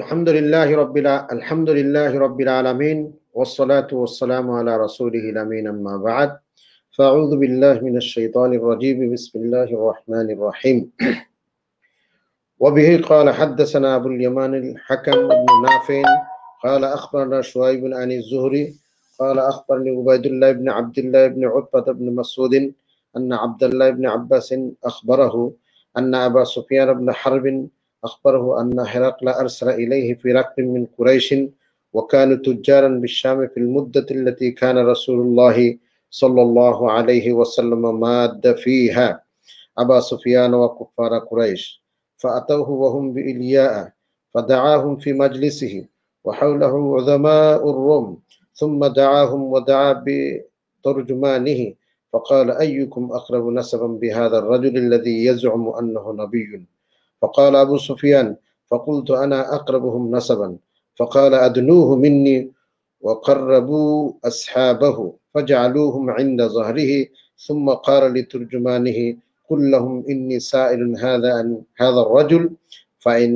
الحمد لله رب الحمد لله رب العالمين والصلاة والسلام على رسوله الأمين أما بعد فأعوذ بالله من الشيطان الرجيم بسم الله الرحمن الرحيم وبه قال حدثنا أبو اليمان الحكم بن نافع قال أخبرنا شعيب عن الزهري قال أخبرني عبيد الله بن عبد الله بن عتبة بن مسعود أن عبد الله بن عباس أخبره أن أبا سفيان بن حرب أخبره أن هرقل أرسل إليه في رقم من قريش وكانوا تجارا بالشام في المدة التي كان رسول الله صلى الله عليه وسلم ماد فيها أبا سفيان وكفار قريش فأتوه وهم بإلياء فدعاهم في مجلسه وحوله عظماء الروم ثم دعاهم ودعا بترجمانه فقال أيكم أقرب نسبا بهذا الرجل الذي يزعم أنه نبي فقال أبو سفيان فقلت أنا أقربهم نسبا فقال أدنوه مني وقربوا أصحابه فجعلوهم عند ظهره ثم قال لترجمانه قل لهم إني سائل هذا أن هذا الرجل فإن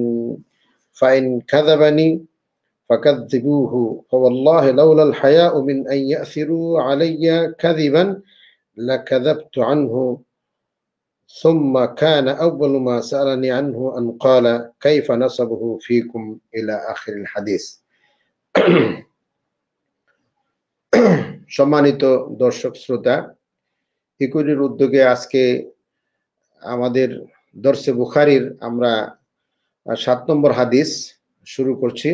فإن كذبني فكذبوه فوالله لولا الحياء من أن يأثروا علي كذبا لكذبت عنه ثم كان أول ما سألني عنه أن قال كيف نصبه فيكم إلى آخر الحديث সম্মানিত দর্শক শ্রোতা ইকুরির উদ্যোগে আজকে আমাদের দর্শে বুখারির আমরা সাত নম্বর হাদিস শুরু করছি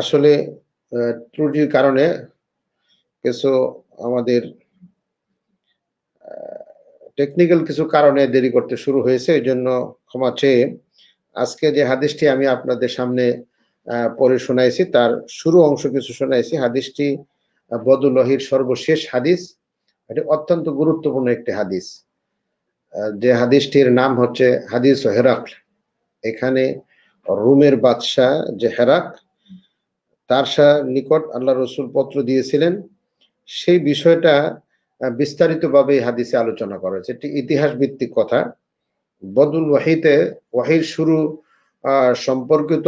আসলে ত্রুটির কারণে কিছু আমাদের টেকনিক্যাল কিছু কারণে দেরি করতে শুরু হয়েছে এই জন্য ক্ষমা চেয়ে আজকে যে হাদিসটি আমি আপনাদের সামনে পরে শোনাইছি তার শুরু অংশ কিছু শোনাইছি হাদিসটি বদুলহির সর্বশেষ হাদিস এটি অত্যন্ত গুরুত্বপূর্ণ একটি হাদিস যে হাদিসটির নাম হচ্ছে হাদিস হেরাক এখানে রুমের বাদশাহ যে হেরাক তার নিকট আল্লাহ রসুল পত্র দিয়েছিলেন সেই বিষয়টা বিস্তারিতভাবে এই হাদিসে আলোচনা করা হয়েছে একটি ইতিহাস ভিত্তিক কথা বদুল ওয়াহিতে ওয়াহির শুরু সম্পর্কিত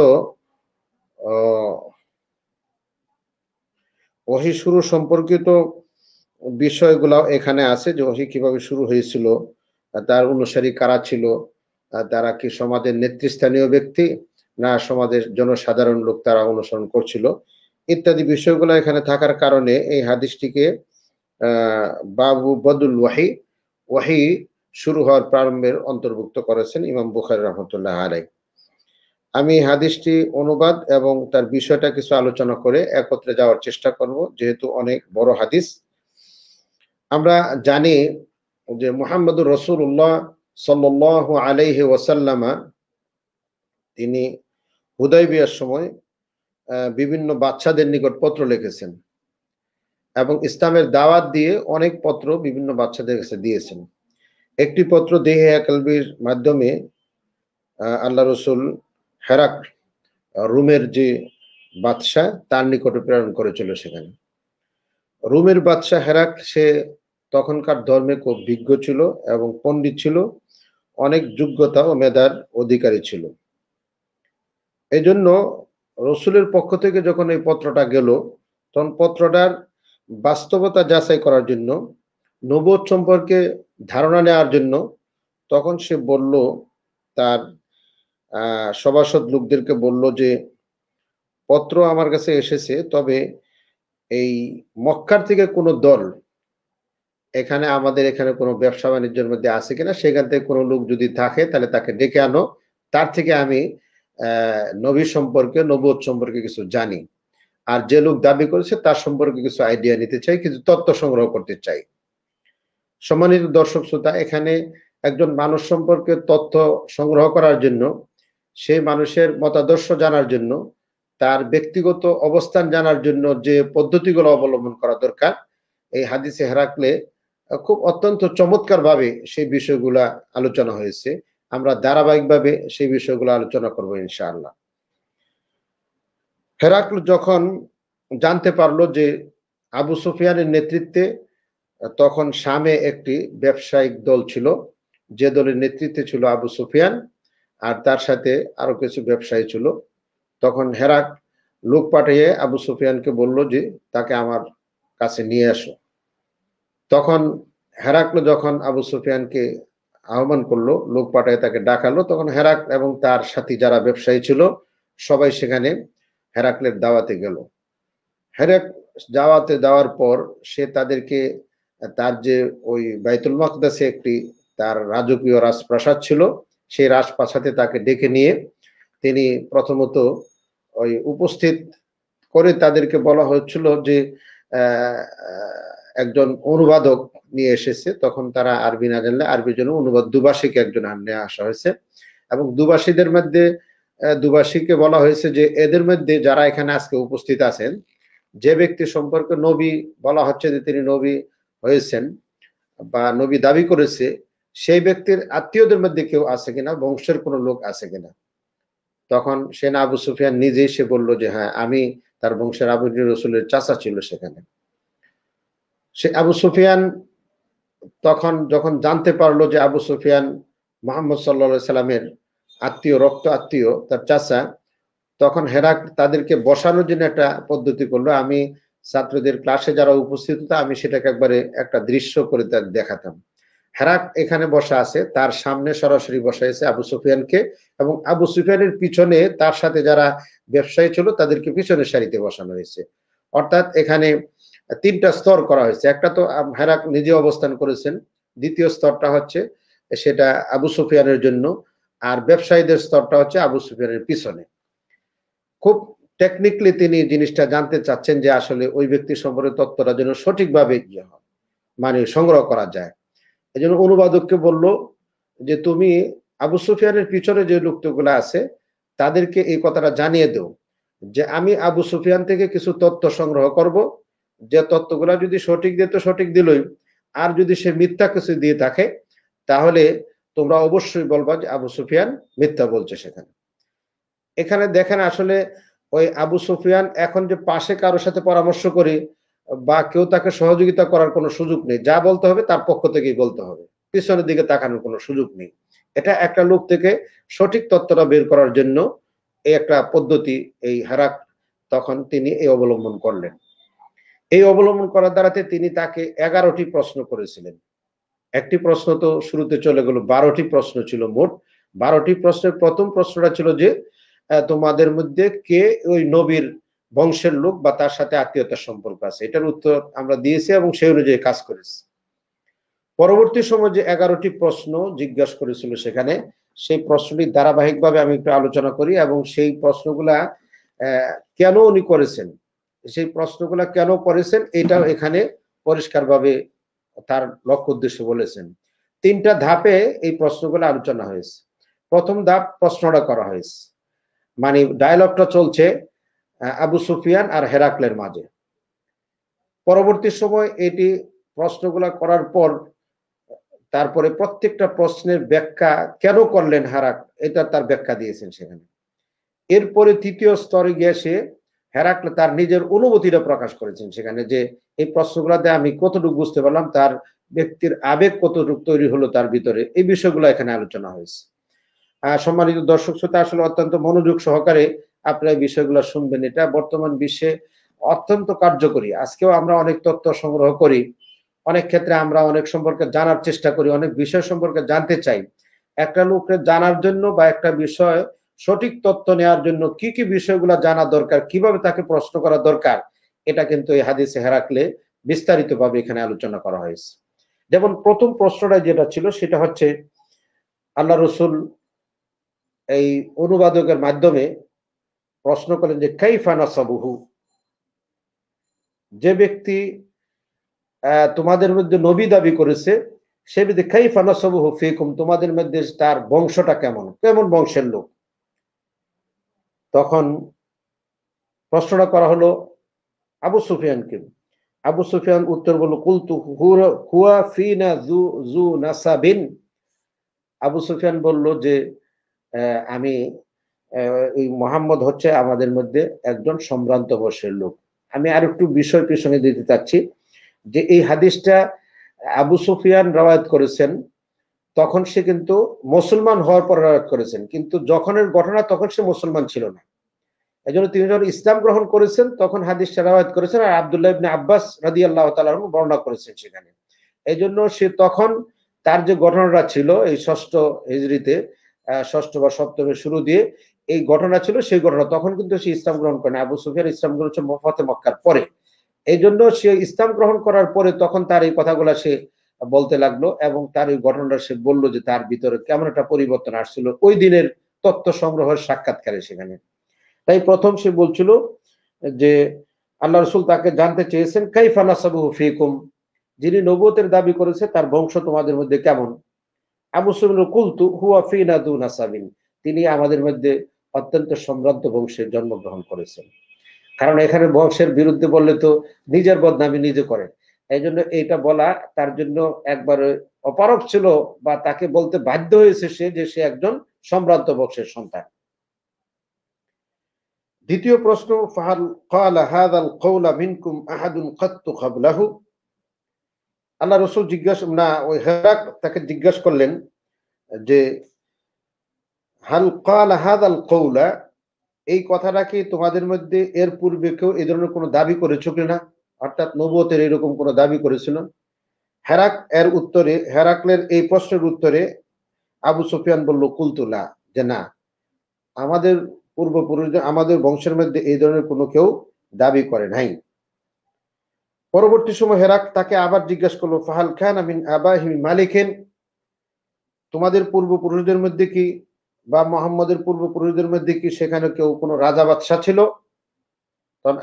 ওহি শুরু সম্পর্কিত বিষয়গুলো এখানে আছে যে ওহি কিভাবে শুরু হয়েছিল তার অনুসারী কারা ছিল তারা কি সমাজের নেতৃস্থানীয় ব্যক্তি না সমাজের জনসাধারণ লোক তারা অনুসরণ করছিল ইত্যাদি বিষয়গুলো এখানে থাকার কারণে এই হাদিসটিকে বাবু বদুল ওয়াহি ওয়াহি শুরু হওয়ার প্রারম্ভের অন্তর্ভুক্ত করেছেন ইমাম বুখারি রহমতুল্লাহ আলাই আমি হাদিসটি অনুবাদ এবং তার বিষয়টা কিছু আলোচনা করে একত্রে যাওয়ার চেষ্টা করব যেহেতু অনেক বড় হাদিস আমরা জানি যে মোহাম্মদুর রসুল্লাহ সাল আলাইহি ওয়াসাল্লামা তিনি হুদয় বিয়ার সময় বিভিন্ন বাচ্চাদের নিকট পত্র লিখেছেন এবং ইসলামের দাওয়াত দিয়ে অনেক পত্র বিভিন্ন বাচ্চাদের কাছে দিয়েছেন একটি পত্র দেহে একালবির মাধ্যমে আল্লাহ রসুল হেরাক রুমের যে বাদশাহ তার নিকটে প্রেরণ করেছিল সেখানে রুমের বাদশাহ হেরাক সে তখনকার ধর্মে খুব বিজ্ঞ ছিল এবং পণ্ডিত ছিল অনেক যোগ্যতা ও মেধার অধিকারী ছিল এজন্য রসুলের পক্ষ থেকে যখন এই পত্রটা গেল তখন পত্রটার বাস্তবতা যাচাই করার জন্য নবোধ সম্পর্কে ধারণা নেওয়ার জন্য তখন সে বলল তার সভাসদ লোকদেরকে বলল যে পত্র আমার কাছে এসেছে তবে এই মক্কার থেকে কোনো দল এখানে আমাদের এখানে কোনো ব্যবসা বাণিজ্যের মধ্যে আছে কিনা সেখান থেকে কোনো লোক যদি থাকে তাহলে তাকে ডেকে আনো তার থেকে আমি নবী সম্পর্কে নবোধ সম্পর্কে কিছু জানি আর যে লোক দাবি করেছে তার সম্পর্কে কিছু আইডিয়া নিতে চাই কিছু তথ্য সংগ্রহ করতে চাই সম্মানিত দর্শক শ্রোতা এখানে একজন মানুষ সম্পর্কে তথ্য সংগ্রহ করার জন্য সেই মানুষের মতাদর্শ জানার জন্য তার ব্যক্তিগত অবস্থান জানার জন্য যে পদ্ধতিগুলো অবলম্বন করা দরকার এই হাদিসে হেরাকলে খুব অত্যন্ত চমৎকারভাবে সেই বিষয়গুলা আলোচনা হয়েছে আমরা ধারাবাহিকভাবে সেই বিষয়গুলো আলোচনা করবো ইনশাআল্লাহ হেরাক্ল যখন জানতে পারলো যে আবু সুফিয়ানের নেতৃত্বে তখন সামে একটি ব্যবসায়িক দল ছিল যে দলের নেতৃত্বে ছিল আবু সুফিয়ান আর তার সাথে আরো কিছু ব্যবসায়ী ছিল তখন হেরাক লোক পাঠিয়ে আবু সুফিয়ানকে বলল যে তাকে আমার কাছে নিয়ে আসো তখন হেরাকল যখন আবু সুফিয়ানকে আহ্বান করলো লোক পাঠায় তাকে ডাকালো তখন হেরাক এবং তার সাথী যারা ব্যবসায়ী ছিল সবাই সেখানে হেরাকলের দাওয়াতে গেল হেরাক দাওয়াতে যাওয়ার পর সে তাদেরকে তার যে ওই বাইতুল মাকদাসে একটি তার রাজকীয় রাজপ্রাসাদ ছিল সেই রাজপ্রাসাদে তাকে ডেকে নিয়ে তিনি প্রথমত ওই উপস্থিত করে তাদেরকে বলা হয়েছিল যে একজন অনুবাদক নিয়ে এসেছে তখন তারা আরবি না জানলে আরবির জন্য অনুবাদ দুবাসীকে একজন নিয়ে আসা হয়েছে এবং দুবাসীদের মধ্যে দুবাসীকে বলা হয়েছে যে এদের মধ্যে যারা এখানে আজকে উপস্থিত আছেন যে ব্যক্তি সম্পর্কে নবী বলা হচ্ছে যে তিনি নবী হয়েছেন বা নবী দাবি করেছে সেই ব্যক্তির আত্মীয়দের মধ্যে কেউ আছে কিনা বংশের কোনো লোক আছে কিনা তখন সে না আবু সুফিয়ান নিজেই সে বলল যে হ্যাঁ আমি তার বংশের আবু রসুলের চাচা ছিল সেখানে সে আবু সুফিয়ান তখন যখন জানতে পারলো যে আবু সুফিয়ান মোহাম্মদ সাল্লা সাল্লামের আত্মীয় রক্ত আত্মীয় তার চাচা তখন হেরাক তাদেরকে বসানোর জন্য একটা পদ্ধতি করলো আমি ছাত্রদের ক্লাসে যারা উপস্থিত হতো আমি সেটাকে একবারে একটা দৃশ্য করে দেখাতাম হেরাক এখানে বসা আছে তার সামনে সরাসরি বসাইছে আবু সুফিয়ানকে এবং আবু সুফিয়ানের পিছনে তার সাথে যারা ব্যবসায়ী ছিল তাদেরকে পিছনে সারিতে বসানো হয়েছে অর্থাৎ এখানে তিনটা স্তর করা হয়েছে একটা তো হেরাক নিজে অবস্থান করেছেন দ্বিতীয় স্তরটা হচ্ছে সেটা আবু সুফিয়ানের জন্য আর ব্যবসায়ীদের স্তরটা হচ্ছে আবু সুফিয়ানের পিছনে খুব টেকনিক্যালি তিনি জিনিসটা জানতে চাচ্ছেন যে আসলে ওই ব্যক্তি সম্পর্কে তত্ত্বটা যেন সঠিকভাবে ইয়ে হয় মানে সংগ্রহ করা যায় এই জন্য অনুবাদককে বলল যে তুমি আবু সুফিয়ানের পিছনে যে লোকগুলো আছে তাদেরকে এই কথাটা জানিয়ে দেও যে আমি আবু সুফিয়ান থেকে কিছু তথ্য সংগ্রহ করব যে তত্ত্বগুলা যদি সঠিক দিয়ে তো সঠিক দিলই আর যদি সে মিথ্যা কিছু দিয়ে থাকে তাহলে তোমরা অবশ্যই বলবা যে আবু সুফিয়ান মিথ্যা বলছে সেখানে এখানে দেখেন আসলে ওই আবু সুফিয়ান এখন যে পাশে কারোর সাথে পরামর্শ করি বা কেউ তাকে সহযোগিতা করার কোনো সুযোগ নেই যা বলতে হবে তার পক্ষ থেকেই বলতে হবে পিছনের দিকে তাকানোর কোনো সুযোগ নেই এটা একটা লোক থেকে সঠিক তথ্যটা বের করার জন্য এই একটা পদ্ধতি এই হারাক তখন তিনি এই অবলম্বন করলেন এই অবলম্বন করার দ্বারাতে তিনি তাকে এগারোটি প্রশ্ন করেছিলেন একটি প্রশ্ন তো শুরুতে চলে গেল বারোটি প্রশ্ন ছিল মোট বারোটি প্রশ্নের প্রথম প্রশ্নটা ছিল যে তোমাদের মধ্যে কে ওই নবীর বংশের লোক বা তার সাথে আত্মীয়তার সম্পর্ক আছে এটার উত্তর আমরা দিয়েছি এবং সেই অনুযায়ী কাজ করেছি পরবর্তী সময় যে এগারোটি প্রশ্ন জিজ্ঞাসা করেছিল সেখানে সেই প্রশ্নটি ধারাবাহিকভাবে আমি একটু আলোচনা করি এবং সেই প্রশ্নগুলা কেন উনি করেছেন সেই প্রশ্নগুলা কেন করেছেন এটা এখানে পরিষ্কারভাবে তার লক্ষ্য উদ্দেশ্য বলেছেন তিনটা ধাপে এই প্রশ্নগুলো আলোচনা হয়েছে প্রথম ধাপ প্রশ্নটা করা হয়েছে মানে ডায়ালগটা চলছে আবু সুফিয়ান আর হেরাকলের মাঝে পরবর্তী সময় এটি প্রশ্নগুলা করার পর তারপরে প্রত্যেকটা প্রশ্নের ব্যাখ্যা কেন করলেন হারাক এটা তার ব্যাখ্যা দিয়েছেন সেখানে এরপরে তৃতীয় স্তরে গিয়ে সে হেরাক্ল তার নিজের অনুভূতিটা প্রকাশ করেছেন সেখানে যে এই প্রশ্নগুলোতে আমি কতটুকু বুঝতে পারলাম তার ব্যক্তির আবেগ কতটুকু তৈরি হলো তার ভিতরে এই বিষয়গুলো এখানে আলোচনা হয়েছে সম্মানিত দর্শক শ্রোতা আসলে অত্যন্ত মনোযোগ সহকারে আপনারা বিষয়গুলো শুনবেন এটা বর্তমান বিশ্বে অত্যন্ত কার্যকরী আজকেও আমরা অনেক তথ্য সংগ্রহ করি অনেক ক্ষেত্রে আমরা অনেক সম্পর্কে জানার চেষ্টা করি অনেক বিষয় সম্পর্কে জানতে চাই একটা লোককে জানার জন্য বা একটা বিষয় সঠিক তথ্য নেওয়ার জন্য কি কি বিষয়গুলো জানা দরকার কিভাবে তাকে প্রশ্ন করা দরকার এটা কিন্তু এই হাদিসে হেরাকলে বিস্তারিতভাবে এখানে আলোচনা করা হয়েছে যেমন প্রথম প্রশ্নটা যেটা ছিল সেটা হচ্ছে আল্লাহ রসুল এই অনুবাদকের মাধ্যমে প্রশ্ন করেন যে কাইফানা সাবুহু যে ব্যক্তি তোমাদের মধ্যে নবী দাবি করেছে সে ব্যক্তি কাইফানা সবুহু ফেকুম তোমাদের মধ্যে তার বংশটা কেমন কেমন বংশের লোক তখন প্রশ্নটা করা হলো আবু সুফিয়ানকে আবু সুফিয়ান উত্তর বলল কুলতু হুয়া ফিনা জু জু নাসাবিন আবু সুফিয়ান বলল যে আমি এই মোহাম্মদ হচ্ছে আমাদের মধ্যে একজন সম্ভ্রান্ত বর্ষের লোক আমি আর একটু বিষয় পেছনে দিতে চাচ্ছি যে এই হাদিসটা আবু সুফিয়ান রাওয়াত করেছেন তখন সে কিন্তু মুসলমান হওয়ার পরাগ করেছেন কিন্তু যখনের ঘটনা তখন সে মুসলমান ছিল না এই জন্য তিনি যখন ইসলাম গ্রহণ করেছেন তখন হাদিস সেরাওয়াত করেছেন আর আবদুল্লাহ ইবনে আব্বাস রাজি আল্লাহ তালা বর্ণনা করেছেন সেখানে এই জন্য সে তখন তার যে ঘটনাটা ছিল এই ষষ্ঠ হিজড়িতে ষষ্ঠ বা সপ্তমের শুরু দিয়ে এই ঘটনা ছিল সেই ঘটনা তখন কিন্তু সে ইসলাম গ্রহণ করে আবু সুফিয়ার ইসলাম গ্রহণ হচ্ছে মফাতে মক্কার পরে এই জন্য সে ইসলাম গ্রহণ করার পরে তখন তার এই কথাগুলা সে বলতে লাগলো এবং তার ওই ঘটনাটা সে বললো যে তার ভিতরে কেমন একটা পরিবর্তন আসছিল ওই দিনের তত্ত্ব সংগ্রহের সাক্ষাৎকারে সেখানে তাই প্রথম সে বলছিল যে আল্লাহ রসুল তাকে জানতে চেয়েছেন কাইফা ফিকুম যিনি নবতের দাবি করেছে তার বংশ তোমাদের মধ্যে কেমন কুলতু হুয়া দু তিনি আমাদের মধ্যে অত্যন্ত সম্ভ্রান্ত বংশে জন্মগ্রহণ করেছেন কারণ এখানে বংশের বিরুদ্ধে বললে তো নিজের বদনামি নিজে করেন এই জন্য এইটা বলা তার জন্য একবার অপারক ছিল বা তাকে বলতে বাধ্য হয়েছে সে যে সে একজন সম্ভ্রান্ত বংশের সন্তান দ্বিতীয় প্রশ্ন ফাহাল কালা হাদাল কওলা মিনকুম আহাদুন কাত্তু খাবলাহু আল্লাহ রসুল জিজ্ঞাসা না ওই হেরাক তাকে জিজ্ঞাসা করলেন যে হাল কালা হাদাল কৌলা এই কথাটা কি তোমাদের মধ্যে এর পূর্বে কেউ এ ধরনের কোনো দাবি করেছো কিনা অর্থাৎ নবুয়তের এরকম কোনো দাবি করেছিল হেরাক এর উত্তরে হেরাকলের এই প্রশ্নের উত্তরে আবু সুফিয়ান বলল কুলতুলা যে না আমাদের পূর্বপুরুষ আমাদের বংশের মধ্যে এই ধরনের কোনো কেউ দাবি করে নাই পরবর্তী সময় হেরাক তাকে আবার জিজ্ঞাসা করলো ফাহাল খান আমিন আবা হিমি মালিকেন তোমাদের পূর্বপুরুষদের মধ্যে কি বা মোহাম্মদের পূর্বপুরুষদের মধ্যে কি সেখানে কেউ কোনো রাজা বাদশাহ ছিল তখন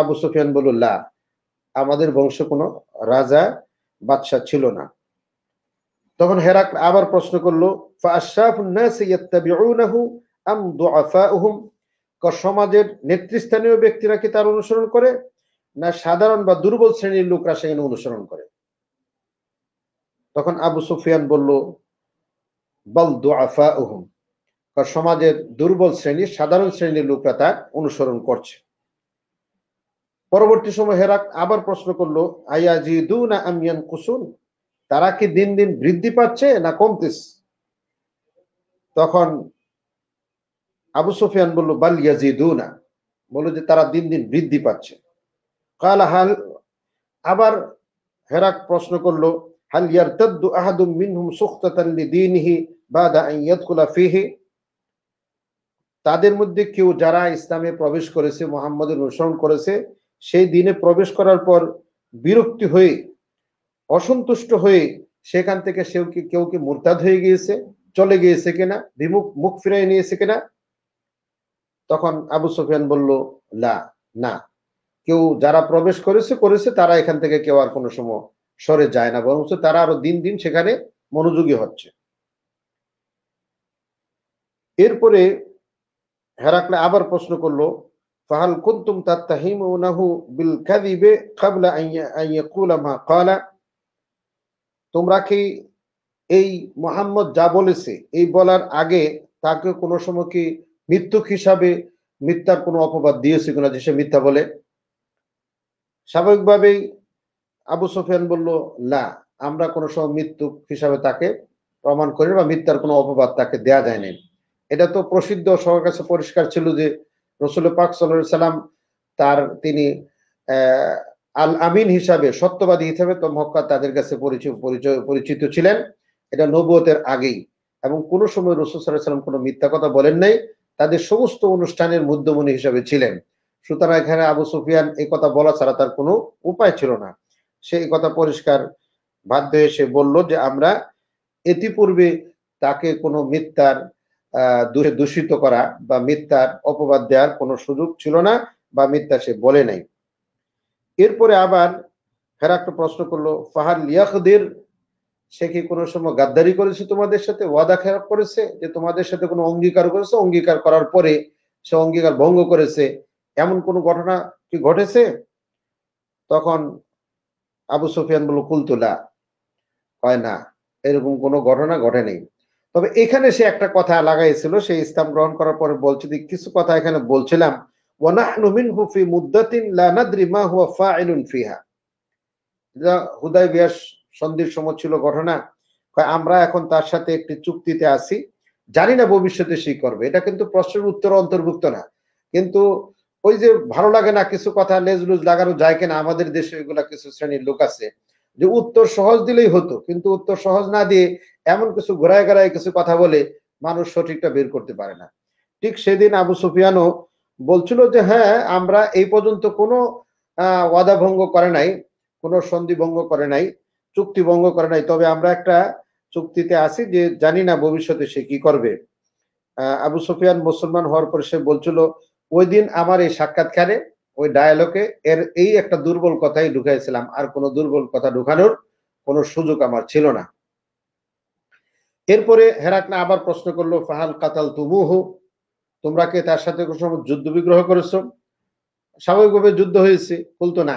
আবু সুফিয়ান বলল লা আমাদের বংশ কোনো রাজা বাদশাহ ছিল না তখন হেরাক আবার প্রশ্ন করলো সমাজের নেতৃস্থানীয় ব্যক্তিরা কি তার অনুসরণ করে না সাধারণ বা দুর্বল শ্রেণীর লোকরা সেখানে অনুসরণ করে তখন আবু সুফিয়ান বলল বল দোয়াফা উহুম সমাজের দুর্বল শ্রেণীর সাধারণ শ্রেণীর লোকরা তা অনুসরণ করছে পরবর্তী সময় হেরাক আবার প্রশ্ন করলো আয়াজিদু না আমিয়ান কুসুন তারা কি দিন দিন বৃদ্ধি পাচ্ছে না কমতেছে তখন আবু সুফিয়ান বলল বাল ইয়াজিদু না বলল যে তারা দিন দিন বৃদ্ধি পাচ্ছে কাল হাল আবার হেরাক প্রশ্ন করলো হাল ইয়ারতাদ্দু আহাদুম মিনহুম সুখতাতান লিদিনহি বাদা আন ফিহি তাদের মধ্যে কেউ যারা ইসলামে প্রবেশ করেছে মোহাম্মদের অনুসরণ করেছে সেই দিনে প্রবেশ করার পর বিরক্তি হয়ে অসন্তুষ্ট হয়ে সেখান থেকে সেও কি কেউ কি মুরতাদ হয়ে গিয়েছে চলে গিয়েছে কিনা বিমুখ মুখ ফিরিয়ে নিয়েছে কিনা তখন আবু সুফিয়ান বলল লা না কেউ যারা প্রবেশ করেছে করেছে তারা এখান থেকে কেউ আর কোনো সময় সরে যায় না বরং তারা আরো দিন দিন সেখানে মনোযোগী হচ্ছে এরপরে হেরাকলে আবার প্রশ্ন করলো فهل كنتم تتهمونه بالكذب قبل أن يقول ما قال তোমরা কি এই মোহাম্মদ যা বলেছে এই বলার আগে তাকে কোনো সময় কি মৃত্যুক হিসাবে মিথ্যার কোনো অপবাদ দিয়েছে কিনা যে সে মিথ্যা বলে স্বাভাবিকভাবেই আবু সোফিয়ান বলল না আমরা কোনো সময় মৃত্যুক হিসাবে তাকে প্রমাণ করি বা মিথ্যার কোনো অপবাদ তাকে দেয়া যায়নি এটা তো প্রসিদ্ধ সবার কাছে পরিষ্কার ছিল যে রসুল পাক সাল্লাম তার তিনি আল আমিন হিসাবে সত্যবাদী হিসাবে তো মক্কা তাদের কাছে পরিচয় পরিচয় পরিচিত ছিলেন এটা নবুয়তের আগেই এবং কোনো সময় রসুল সাল্লাহ সাল্লাম কোনো মিথ্যা কথা বলেন নাই তাদের সমস্ত অনুষ্ঠানের মধ্যমণি হিসাবে ছিলেন সুতরাং এখানে আবু সুফিয়ান এই কথা বলা ছাড়া তার কোনো উপায় ছিল না সে এই কথা পরিষ্কার বাধ্য হয়ে সে বলল যে আমরা ইতিপূর্বে তাকে কোনো মিথ্যার দূষিত করা বা মিথ্যার অপবাদ দেওয়ার কোনো সুযোগ ছিল না বা মিথ্যা সে বলে নাই এরপরে আবার একটা প্রশ্ন করলো ফাহার লিয়াকদির সে কি কোনো সময় গাদ্দারি করেছে তোমাদের সাথে ওয়াদা খেয়াল করেছে যে তোমাদের সাথে কোনো অঙ্গীকার করেছে অঙ্গীকার করার পরে সে অঙ্গীকার ভঙ্গ করেছে এমন কোনো ঘটনা কি ঘটেছে তখন আবু সুফিয়ান বলল কুলতুলা হয় না এরকম কোনো ঘটনা ঘটে নেই তবে এখানে সে একটা কথা লাগাইছিল সে ইসলাম গ্রহণ করার পরে বলছে কিছু কথা এখানে বলছিলাম সন্ধির সময় ছিল ঘটনা আমরা এখন তার সাথে একটি চুক্তিতে আছি জানি না ভবিষ্যতে সে করবে এটা কিন্তু প্রশ্নের উত্তর অন্তর্ভুক্ত না কিন্তু ওই যে ভালো লাগে না কিছু কথা লেজ লুজ লাগানো যায় কিনা আমাদের দেশে এগুলা কিছু শ্রেণীর লোক আছে যে উত্তর সহজ দিলেই হতো কিন্তু উত্তর সহজ না দিয়ে এমন কিছু ঘোরায় ঘোরায় কিছু কথা বলে মানুষ সঠিকটা বের করতে পারে না ঠিক সেদিন আবু সুফিয়ানও বলছিল যে হ্যাঁ আমরা এই পর্যন্ত কোনো ওয়াদা ভঙ্গ করে নাই কোনো সন্ধি ভঙ্গ করে নাই চুক্তি ভঙ্গ করে নাই তবে আমরা একটা চুক্তিতে আছি যে জানি না ভবিষ্যতে সে কি করবে আবু সুফিয়ান মুসলমান হওয়ার পর সে বলছিল ওই দিন আমার এই সাক্ষাৎকারে ওই ডায়ালগে এর এই একটা দুর্বল কথাই ঢুকাইছিলাম আর কোনো দুর্বল কথা ঢুকানোর কোনো সুযোগ আমার ছিল না এরপরে হেরাকনা আবার প্রশ্ন করলো ফাহাল কাতাল তুমুহু তোমরা কে তার সাথে যুদ্ধ বিগ্রহ করেছ স্বাভাবিকভাবে যুদ্ধ হয়েছে বলতো না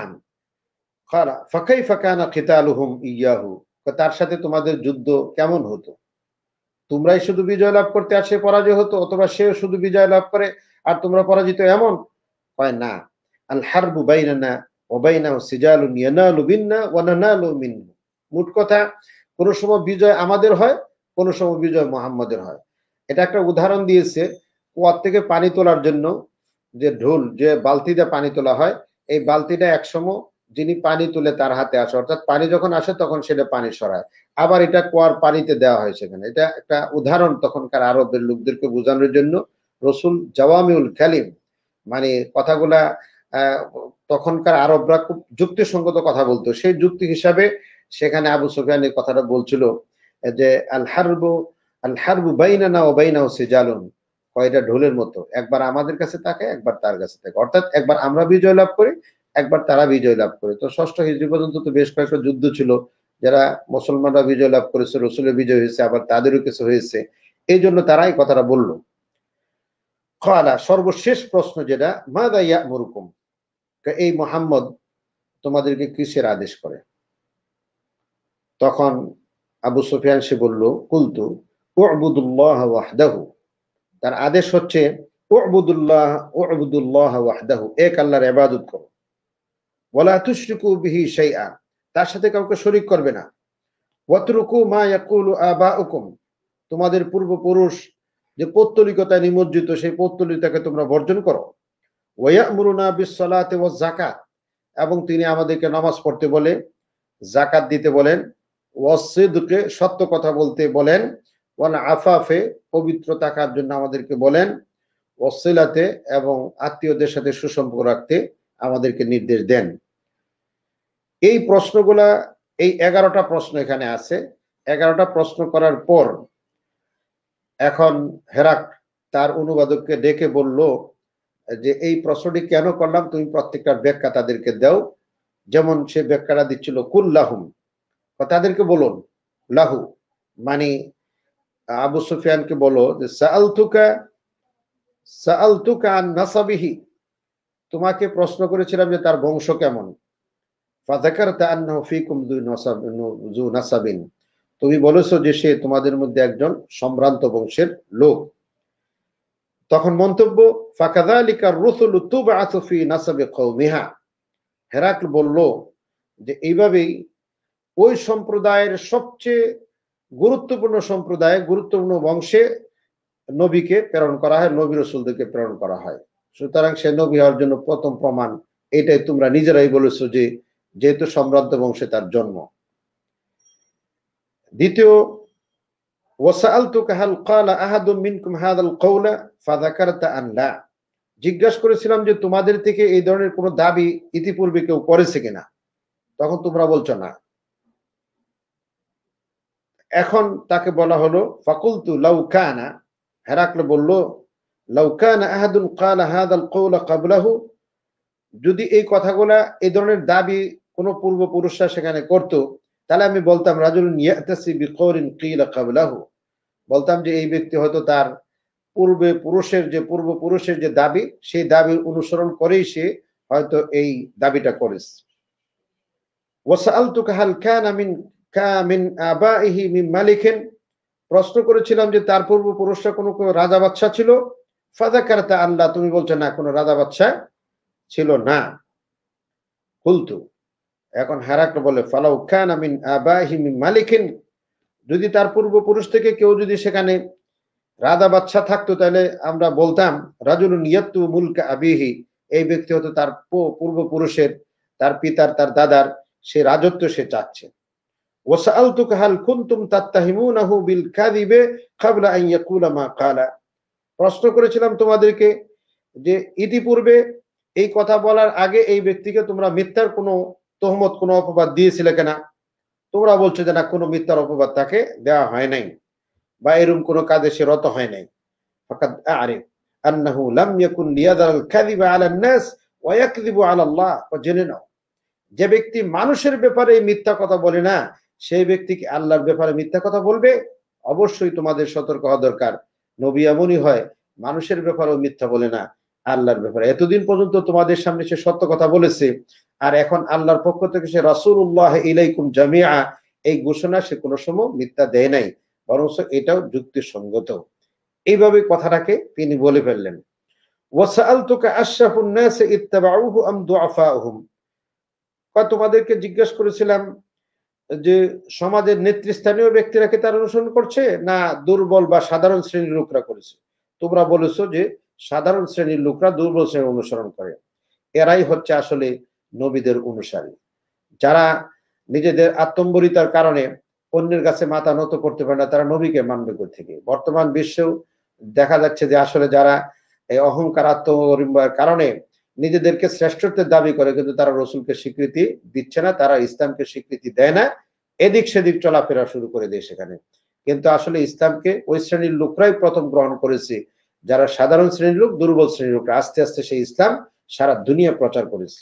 খারা ফাঁকাই খেতাল হুম ইয়াহু তার সাথে তোমাদের যুদ্ধ কেমন হতো তোমরাই শুধু বিজয় লাভ করতে আর সে পরাজয় হতো অথবা সেও শুধু বিজয় লাভ করে আর তোমরা পরাজিত এমন হয় না আল হারবু বাইনানা ওবাইনা সিজালুন ইয়ানালু বিন্না ওয়ানানালু মোট কথা কোন সময় বিজয় আমাদের হয় কোনো সময় বিজয় মোহাম্মদের হয় এটা একটা উদাহরণ দিয়েছে কুয়ার থেকে পানি তোলার জন্য যে ঢোল যে বালতিতে পানি তোলা হয় এই বালতিটা একসময় যিনি পানি তুলে তার হাতে আসে অর্থাৎ পানি যখন আসে তখন সেটা পানি সরায় আবার এটা কুয়ার পানিতে দেওয়া হয় সেখানে এটা একটা উদাহরণ তখনকার আরবের লোকদেরকে বোঝানোর জন্য রসুল জওয়ামিউল খালিম মানে কথাগুলা তখনকার আরবরা খুব যুক্তিসঙ্গত কথা বলতো সেই যুক্তি হিসাবে সেখানে আবু সুফিয়ান কথাটা বলছিল যে আল হারবু আল হারবু বাইনা ও বাইনাও কয়টা ঢোলের মতো একবার আমাদের কাছে থাকে একবার তার কাছে থাকে অর্থাৎ একবার আমরা বিজয় লাভ করি একবার তারা বিজয় লাভ করে তো ষষ্ঠ হিজড়ি পর্যন্ত তো বেশ কয়েকটা যুদ্ধ ছিল যারা মুসলমানরা বিজয় লাভ করেছে রসুলের বিজয় হয়েছে আবার তাদেরও কিছু হয়েছে এই জন্য তারাই কথাটা বলল খালা সর্বশেষ প্রশ্ন যেটা মা ইয়া মরুকুম এই মোহাম্মদ তোমাদেরকে কিসের আদেশ করে তখন আবু সুফিয়ান সে বলল কুলতু ওয়াহদাহু ওয়াহদাহু তার আদেশ হচ্ছে ওয়াহদাহু ওয়াহদুল্লাহ ওয়াহদাহ এক আল্লাহর এবাদত করো বলা তুষ্টুকু বিহি সেই শাইআ তার সাথে কাউকে শরিক করবে না ওয়াতরুকু মা ইয়াকুল ইয়াকুলু উকুম তোমাদের পূর্বপুরুষ যে পৌত্তলিকতায় নিমজ্জিত সেই পৌত্তলিকতাকে তোমরা বর্জন করো ওয়ামুরুনা বিসলাতে ও জাকাত এবং তিনি আমাদেরকে নামাজ পড়তে বলে জাকাত দিতে বলেন ওয়াসিদকে সত্য কথা বলতে বলেন ওয়ান আফাফে পবিত্র থাকার জন্য আমাদেরকে বলেন ওসিলাতে এবং আত্মীয়দের সাথে সুসম্পর্ক রাখতে আমাদেরকে নির্দেশ দেন এই প্রশ্নগুলা এই এগারোটা প্রশ্ন এখানে আছে এগারোটা প্রশ্ন করার পর এখন হেরাক তার অনুবাদককে ডেকে বলল যে এই প্রশ্নটি কেন করলাম তুমি প্রত্যেকটার ব্যাখ্যা তাদেরকে দাও যেমন সে ব্যাখ্যাটা দিচ্ছিল কুল্লাহুম তাদেরকে বলুন লাহু মানে আবু সুফিয়ানকে বলো যে সালতুকা সালতুকা নাসাবিহি তোমাকে প্রশ্ন করেছিলাম যে তার বংশ কেমন তা তান্নাহু ফিকুম দুই নাসাবিন তুমি বলেছো যে সে তোমাদের মধ্যে একজন সম্ভ্রান্ত বংশের লোক তখন মন্তব্য ফাকাদালিকার রসুল তুব আসফি নাসাবে কৌমিহা হেরাকল বলল যে এইভাবেই ওই সম্প্রদায়ের সবচেয়ে গুরুত্বপূর্ণ সম্প্রদায়ে গুরুত্বপূর্ণ বংশে নবীকে প্রেরণ করা হয় নবী রসুলদেরকে প্রেরণ করা হয় সুতরাং সে নবী হওয়ার জন্য প্রথম প্রমাণ এটাই তোমরা নিজেরাই বলেছো যে যেহেতু সম্রান্ত বংশে তার জন্ম দ্বিতীয় ওয়াসালতুক হাল ক্বালা মিনকুম ফাযাকারতা আন লা জিজ্ঞাসা করেছিলাম যে তোমাদের থেকে এই ধরনের কোনো দাবি ইতিপূর্বে কেউ করেছে কিনা তখন তোমরা বলছো না এখন তাকে বলা হলো ফাকুলতু লাউকানা হেরাকল বলল লাউকানা আহাদুল কালা হাদাল কৌলা কাবলাহু যদি এই কথাগুলা এই ধরনের দাবি কোনো পূর্বপুরুষরা সেখানে করত তাহলে আমি বলতাম রাজুল কাবলাহু বলতাম যে এই ব্যক্তি হয়তো তার পূর্বে পুরুষের যে পূর্বপুরুষের যে দাবি সেই দাবির অনুসরণ করেই সে হয়তো এই দাবিটা করেছে প্রশ্ন করেছিলাম যে তার পূর্বপুরুষরা কোনো রাজা বাচ্চা ছিল ফাদাকারতা আল্লাহ তুমি বলছো না কোনো রাজা বাচ্চা ছিল না কুলতু এখন হারাকল বলে ফালাউ খান আমিন আবাহিম মালিকিন যদি তার পূর্বপুরুষ থেকে কেউ যদি সেখানে রাধা বাচ্চা থাকতো তাহলে আমরা বলতাম রাজুল নিয়ত্তু মুলকা আবিহি এই ব্যক্তি হতো তার পূর্বপুরুষের তার পিতার তার দাদার সে রাজত্ব সে চাচ্ছে وسألتك هل كنتم تتهمونه بالكذب قبل أن يقول ما قال প্রশ্ন করেছিলাম তোমাদেরকে যে ইতিপূর্বে এই কথা বলার আগে এই ব্যক্তিকে তোমরা মিথ্যার কোনো তোহমত কোনো অপবাদ দিয়েছিলে কেনা তোমরা বলছো যে না কোনো মিথ্যার অপবাদ তাকে দেওয়া হয় নাই বা এরম কোনো কাজে সে রত হয় নাই আরে আন্নাহু লাম ইয়াকুন নাস ওয়া ইয়াকযিবু জেনে নাও যে ব্যক্তি মানুষের ব্যাপারে মিথ্যা কথা বলে না সেই ব্যক্তি কি আল্লাহর ব্যাপারে মিথ্যা কথা বলবে অবশ্যই তোমাদের সতর্ক হওয়া দরকার নবী এমনই হয় মানুষের ব্যাপারেও মিথ্যা বলে না আল্লাহর ব্যাপারে এতদিন পর্যন্ত তোমাদের সামনে সে সত্য কথা বলেছে আর এখন আল্লাহর পক্ষ থেকে সে রাসুল্লাহ ইলাইকুম জামিয়া এই ঘোষণা সে কোনো সময় মিথ্যা দেয় নাই বরং এটাও যুক্তিসঙ্গত এইভাবে কথাটাকে তিনি বলে ফেললেন তোমাদেরকে জিজ্ঞেস করেছিলাম যে সমাজের নেতৃস্থানীয় ব্যক্তিরা কি তার অনুসরণ করছে না দুর্বল বা সাধারণ শ্রেণীর লোকরা করেছে তোমরা বলেছো যে সাধারণ শ্রেণীর লোকরা দুর্বল শ্রেণীর অনুসরণ করে এরাই হচ্ছে আসলে নবীদের অনুসারী যারা নিজেদের আত্মম্বরিতার কারণে অন্যের কাছে মাথা নত করতে পারে না তারা নবীকে মানবে থেকে বর্তমান বিশ্বেও দেখা যাচ্ছে যে আসলে যারা এই অহংকার আত্মরিম্বয়ের কারণে নিজেদেরকে শ্রেষ্ঠত্বের দাবি করে কিন্তু তারা রসুলকে স্বীকৃতি দিচ্ছে না তারা ইসলামকে স্বীকৃতি দেয় না এদিক সেদিক চলাফেরা শুরু করে দেয় সেখানে কিন্তু আসলে ইসলামকে ওই শ্রেণীর লোকরাই প্রথম গ্রহণ করেছে যারা সাধারণ শ্রেণীর লোক দুর্বল শ্রেণীর লোক আস্তে আস্তে সেই ইসলাম সারা দুনিয়া প্রচার করেছে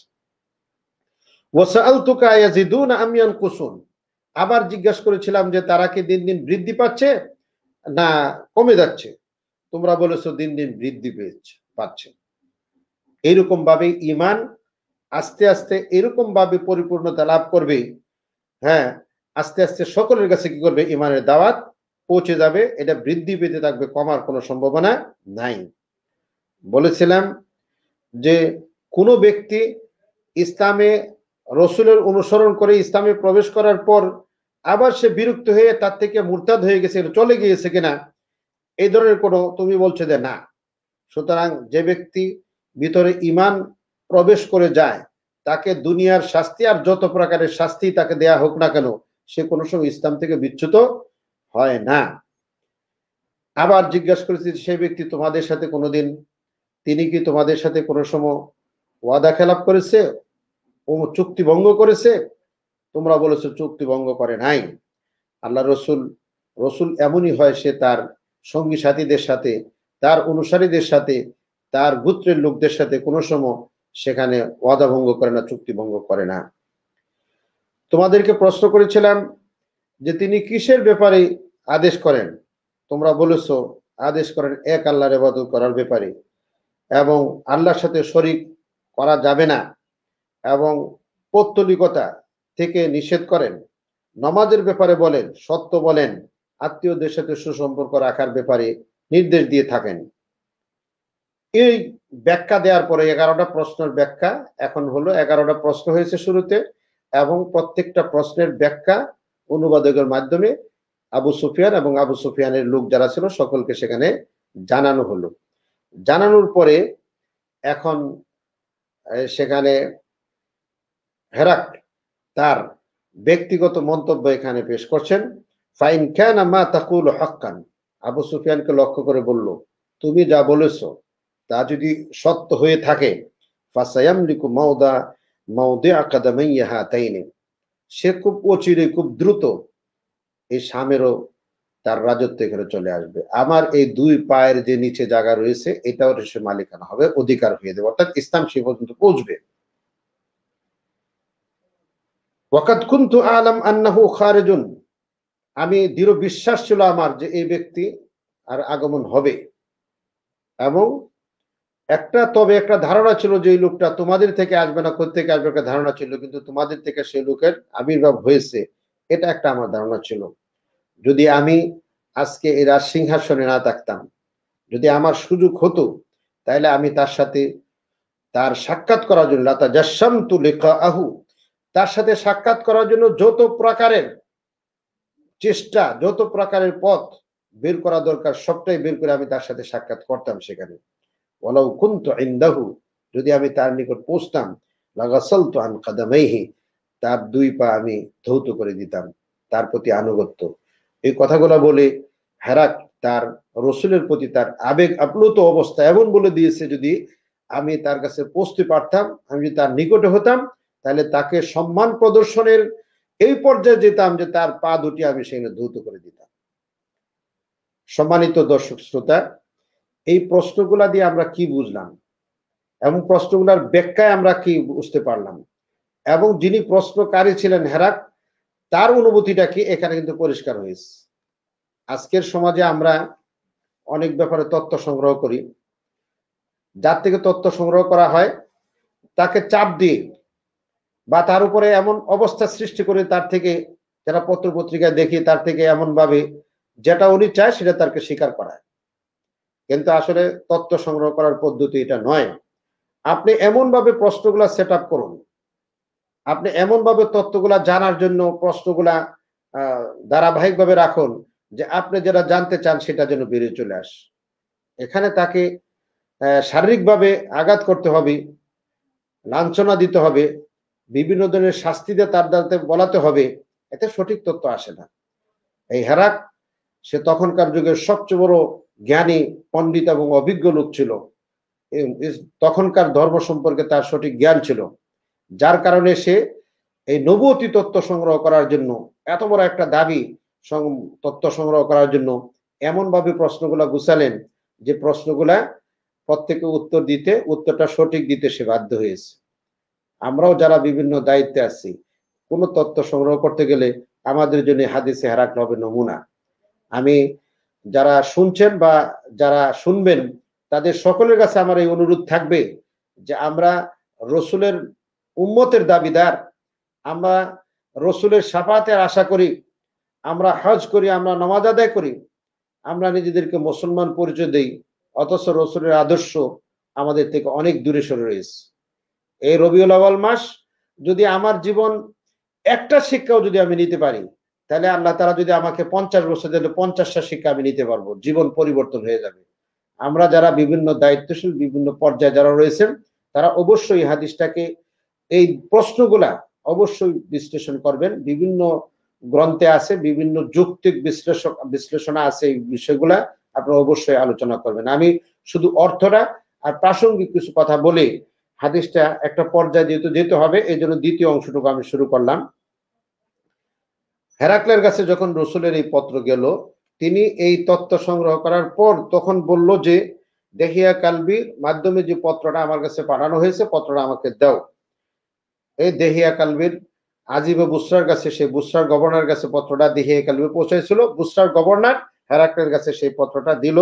আবার জিজ্ঞেস করেছিলাম যে তারা কি দিন দিন বৃদ্ধি পাচ্ছে না কমে যাচ্ছে তোমরা বলেছো দিন দিন বৃদ্ধি পেয়েছে পাচ্ছে এইরকম ভাবে ইমান আস্তে আস্তে এরকম ভাবে পরিপূর্ণতা লাভ করবে হ্যাঁ আস্তে আস্তে সকলের কাছে কি করবে ইমানের দাওয়াত পৌঁছে যাবে এটা বৃদ্ধি পেতে থাকবে কমার কোনো সম্ভাবনা নাই বলেছিলাম যে কোনো ব্যক্তি ইসলামে রসুলের অনুসরণ করে ইসলামে প্রবেশ করার পর আবার সে বিরক্ত হয়ে তার থেকে মুরতাদ হয়ে গেছে চলে গিয়েছে কিনা এই ধরনের কোনো তুমি বলছো যে না সুতরাং যে ব্যক্তি ভিতরে ইমান প্রবেশ করে যায় তাকে দুনিয়ার শাস্তি আর যত প্রকারের শাস্তি তাকে দেয়া হোক না কেন সে কোনো সময় ইসলাম থেকে বিচ্যুত হয় না আবার জিজ্ঞাসা করেছি সেই ব্যক্তি তোমাদের সাথে কোনোদিন তিনি কি তোমাদের সাথে কোনো সময় ওয়াদা খেলাপ করেছে ও চুক্তি ভঙ্গ করেছে তোমরা বলেছো চুক্তি ভঙ্গ করে নাই আল্লাহ রসুল রসুল এমনই হয় সে তার সঙ্গী সাথীদের সাথে তার অনুসারীদের সাথে তার গোত্রের লোকদের সাথে কোনো সময় সেখানে ওয়াদা ভঙ্গ করে না চুক্তি ভঙ্গ করে না তোমাদেরকে প্রশ্ন করেছিলাম যে তিনি কিসের ব্যাপারে আদেশ করেন তোমরা বলেছ আদেশ করেন এক আল্লাহর এবাদত করার ব্যাপারে এবং আল্লাহর সাথে শরিক করা যাবে না এবং পৌত্তলিকতা থেকে নিষেধ করেন নমাজের ব্যাপারে বলেন সত্য বলেন আত্মীয়দের সাথে সুসম্পর্ক রাখার ব্যাপারে নির্দেশ দিয়ে থাকেন এই ব্যাখ্যা দেওয়ার পরে এগারোটা প্রশ্নের ব্যাখ্যা এখন হলো এগারোটা প্রশ্ন হয়েছে শুরুতে এবং প্রত্যেকটা প্রশ্নের ব্যাখ্যা অনুবাদকের মাধ্যমে আবু সুফিয়ান এবং আবু সুফিয়ানের লোক যারা ছিল সকলকে সেখানে জানানো হলো জানানোর পরে এখন সেখানে হেরাক তার ব্যক্তিগত মন্তব্য এখানে পেশ করছেন ফাইন ক্যান মা তাকুল হকান আবু সুফিয়ানকে লক্ষ্য করে বলল তুমি যা বলেছ তা যদি সত্য হয়ে থাকে ফাসায়ামলিকু মাউদা মাউদে আকাদামাইয়াহা তাইনে সে খুব অচিরে খুব দ্রুত এই সামেরও তার রাজত্ব এখানে চলে আসবে আমার এই দুই পায়ের যে নিচে জায়গা রয়েছে এটাও সে মালিকানা হবে অধিকার হয়ে দেবে অর্থাৎ ইসলাম সে পর্যন্ত পৌঁছবে ওয়াকাদ কুন্তু আলাম আন্নাহু খারেজুন আমি দৃঢ় বিশ্বাস ছিল আমার যে এই ব্যক্তি আর আগমন হবে এবং একটা তবে একটা ধারণা ছিল যে এই লোকটা তোমাদের থেকে আসবে না থেকে আসবে একটা ধারণা ছিল কিন্তু তোমাদের থেকে সেই লোকের আবির্ভাব হয়েছে এটা একটা আমার ধারণা ছিল যদি আমি আজকে এই রাজ সিংহাসনে না থাকতাম যদি আমার সুযোগ হতো তাহলে আমি তার সাথে তার সাক্ষাৎ করার জন্য লতা জাসাম তু লেখা আহু তার সাথে সাক্ষাৎ করার জন্য যত প্রকারের চেষ্টা যত প্রকারের পথ বের করা দরকার সবটাই বের করে আমি তার সাথে সাক্ষাৎ করতাম সেখানে ওলাউ কুন্ত ইন্দাহু যদি আমি তার নিকট পৌঁছতাম লাগাসল তো আন কাদামাইহি তার দুই পা আমি ধৌত করে দিতাম তার প্রতি আনুগত্য এই কথাগুলো বলে হেরাক তার রসুলের প্রতি তার আবেগ আপ্লুত অবস্থা এমন বলে দিয়েছে যদি আমি তার কাছে পৌঁছতে পারতাম আমি যদি তার নিকটে হতাম তাহলে তাকে সম্মান প্রদর্শনের এই পর্যায়ে যেতাম যে তার পা দুটি আমি সেখানে ধৌত করে দিতাম সম্মানিত দর্শক শ্রোতা এই প্রশ্নগুলা দিয়ে আমরা কি বুঝলাম এবং প্রশ্নগুলার ব্যাখ্যায় আমরা কি বুঝতে পারলাম এবং যিনি প্রশ্নকারী ছিলেন হেরাক তার অনুভূতিটা কি এখানে কিন্তু পরিষ্কার হয়েছে আজকের সমাজে আমরা অনেক ব্যাপারে তথ্য সংগ্রহ করি যার থেকে তথ্য সংগ্রহ করা হয় তাকে চাপ দিয়ে বা তার উপরে এমন অবস্থা সৃষ্টি করে তার থেকে যারা পত্র পত্রিকায় দেখি তার থেকে এমন ভাবে যেটা উনি চায় সেটা তাকে স্বীকার করায় কিন্তু আসলে তথ্য সংগ্রহ করার পদ্ধতি এটা নয় আপনি এমনভাবে প্রশ্নগুলা সেট আপ করুন আপনি এমনভাবে তথ্যগুলা জানার জন্য প্রশ্নগুলা ধারাবাহিকভাবে রাখুন যে আপনি যেটা জানতে চান সেটা যেন বেরিয়ে চলে আস এখানে তাকে শারীরিকভাবে আঘাত করতে হবে লাঞ্ছনা দিতে হবে বিভিন্ন ধরনের শাস্তি দিয়ে তার দ্বারাতে বলাতে হবে এতে সঠিক তথ্য আসে না এই হেরাক সে তখনকার যুগের সবচেয়ে বড় জ্ঞানী পণ্ডিত এবং অভিজ্ঞ লোক ছিল তখনকার ধর্ম সম্পর্কে তার সঠিক জ্ঞান ছিল যার কারণে সে এই নবতী তত্ত্ব সংগ্রহ করার জন্য এত বড় একটা দাবি তত্ত্ব সংগ্রহ করার জন্য এমনভাবে প্রশ্নগুলা গুছালেন যে প্রশ্নগুলা প্রত্যেকে উত্তর দিতে উত্তরটা সঠিক দিতে সে বাধ্য হয়েছে আমরাও যারা বিভিন্ন দায়িত্বে আছি কোনো তথ্য সংগ্রহ করতে গেলে আমাদের জন্য হাদিসে হারাক হবে নমুনা আমি যারা শুনছেন বা যারা শুনবেন তাদের সকলের কাছে আমার এই অনুরোধ থাকবে যে আমরা রসুলের উম্মতের দাবিদার আমরা রসুলের সাফাতের আশা করি আমরা হজ করি আমরা নমাজ আদায় করি আমরা নিজেদেরকে মুসলমান পরিচয় দিই অথচ রসুলের আদর্শ আমাদের থেকে অনেক দূরে সরে রয়েছে এই রবিউল আওয়াল মাস যদি আমার জীবন একটা শিক্ষাও যদি আমি নিতে পারি তাহলে আল্লাহ তারা যদি আমাকে পঞ্চাশ বছর দিলে পঞ্চাশটা শিক্ষা আমি নিতে পারবো জীবন পরিবর্তন হয়ে যাবে আমরা যারা বিভিন্ন দায়িত্বশীল বিভিন্ন পর্যায়ে যারা রয়েছেন তারা অবশ্যই হাদিসটাকে এই প্রশ্নগুলা অবশ্যই বিশ্লেষণ করবেন বিভিন্ন গ্রন্থে আছে বিভিন্ন যৌক্তিক বিশ্লেষক বিশ্লেষণা আছে এই বিষয়গুলা আপনারা অবশ্যই আলোচনা করবেন আমি শুধু অর্থটা আর প্রাসঙ্গিক কিছু কথা বলে হাদিসটা একটা পর্যায়ে যেহেতু যেতে হবে এই জন্য দ্বিতীয় অংশটুকু আমি শুরু করলাম হেরাক্লের কাছে যখন রসুলের এই পত্র গেল তিনি এই তথ্য সংগ্রহ করার পর তখন বলল যে দেখিয়া কালবি মাধ্যমে যে পত্রটা আমার কাছে পাঠানো হয়েছে পত্রটা আমাকে দাও এই দেহিয়া কালবির আজিব বুসরার কাছে সেই বুসরার গভর্নর কাছে পত্রটা দেহিয়া কালবি পৌঁছাইছিল বুসরার গভর্নর হেরাক্লের কাছে সেই পত্রটা দিল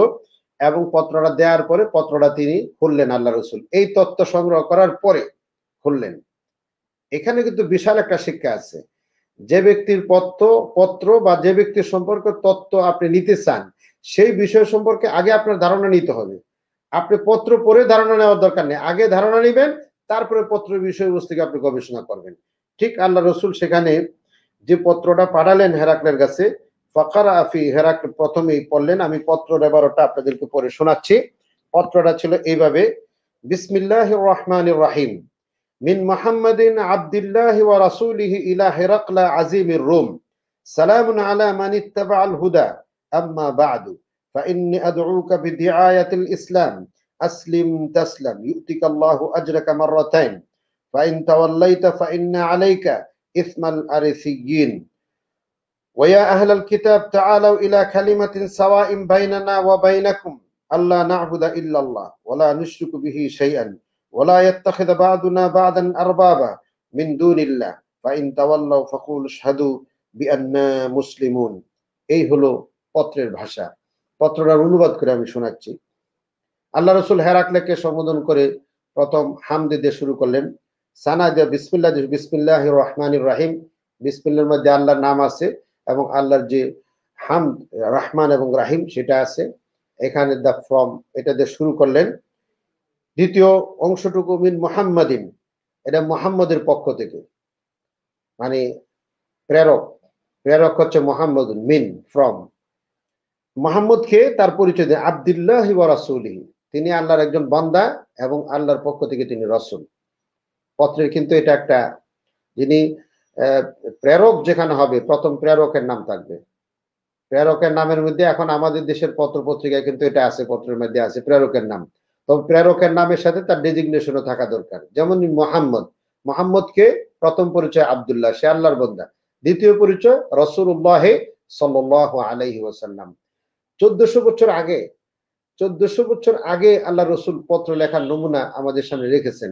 এবং পত্রটা দেওয়ার পরে পত্রটা তিনি খুললেন আল্লাহ রসুল এই তত্ত্ব সংগ্রহ করার পরে খুললেন এখানে কিন্তু বিশাল একটা শিক্ষা আছে যে ব্যক্তির পত্র পত্র বা যে ব্যক্তির সম্পর্কে তত্ত্ব আপনি নিতে চান সেই বিষয় সম্পর্কে আগে আপনার ধারণা নিতে হবে আপনি পত্র পরে ধারণা নেওয়ার দরকার নেই আগে ধারণা নেবেন তারপরে পত্র বিষয়বস্তুকে আপনি গবেষণা করবেন ঠিক আল্লাহ রসুল সেখানে যে পত্রটা পাঠালেন হেরাকলের কাছে ফাকারা হেরাক্ল প্রথমেই পড়লেন আমি পত্র এবারোটা আপনাদেরকে পড়ে শোনাচ্ছি পত্রটা ছিল এইভাবে বিসমিল্লাহ রহমান রাহিম মিন মোহাম্মদিন আবদুল্লাহ ওয়া রাসূলিহি ইলা হেরাকলা আজিমির রোম সালামুন আলা মান ইত্তাবাআল হুদা أما بعد فإني أدعوك بدعاية الإسلام أسلم تسلم يؤتك الله أجرك مرتين فإن توليت فإن عليك إثم الأرثيين ويا أهل الكتاب تعالوا إلى كلمة سواء بيننا وبينكم ألا نعبد إلا الله ولا نشرك به شيئا ولا يتخذ بعضنا بعضا أربابا من دون الله فإن تولوا فقولوا اشهدوا بأننا مسلمون এই হলো পত্রের ভাষা পত্রটার অনুবাদ করে আমি শোনাচ্ছি আল্লাহ রসুল হেরাকলেকে সম্বোধন করে প্রথম হামদে দিয়ে শুরু করলেন সানা দিয়া বিসমিল্লাহ বিসমিল্লাহ রহমান রাহিম বিসমিল্লার মধ্যে আল্লাহর নাম আছে এবং আল্লাহর যে হাম রাহমান এবং রাহিম সেটা আছে এখানে দ্য ফ্রম এটা দিয়ে শুরু করলেন দ্বিতীয় অংশটুকু মিন মোহাম্মদিন এটা মোহাম্মদের পক্ষ থেকে মানে প্রেরক প্রেরক হচ্ছে মোহাম্মদ মিন ফ্রম মোহাম্মদকে তার পরিচয় দেন আবদুল্লাহ রাসুলি তিনি আল্লাহর একজন বান্দা এবং আল্লাহর পক্ষ থেকে তিনি রসুল পত্রের কিন্তু এটা একটা যিনি প্রেরক যেখানে হবে প্রথম প্রেরকের নাম থাকবে প্রেরকের নামের মধ্যে এখন আমাদের দেশের পত্র পত্রিকায় কিন্তু এটা আছে পত্রের মধ্যে আছে প্রেরকের নাম তবে প্রেরকের নামের সাথে তার ডেজিগনেশনও থাকা দরকার যেমন মোহাম্মদ মোহাম্মদকে প্রথম পরিচয় আবদুল্লাহ সে আল্লাহর বন্ধা দ্বিতীয় পরিচয় রসুল রসুল্লাহে সাল্লাহ আলহি ওসাল্লাম চোদ্দশো বছর আগে চোদ্দশো বছর আগে আল্লাহ রসুল পত্র লেখার নমুনা আমাদের সামনে রেখেছেন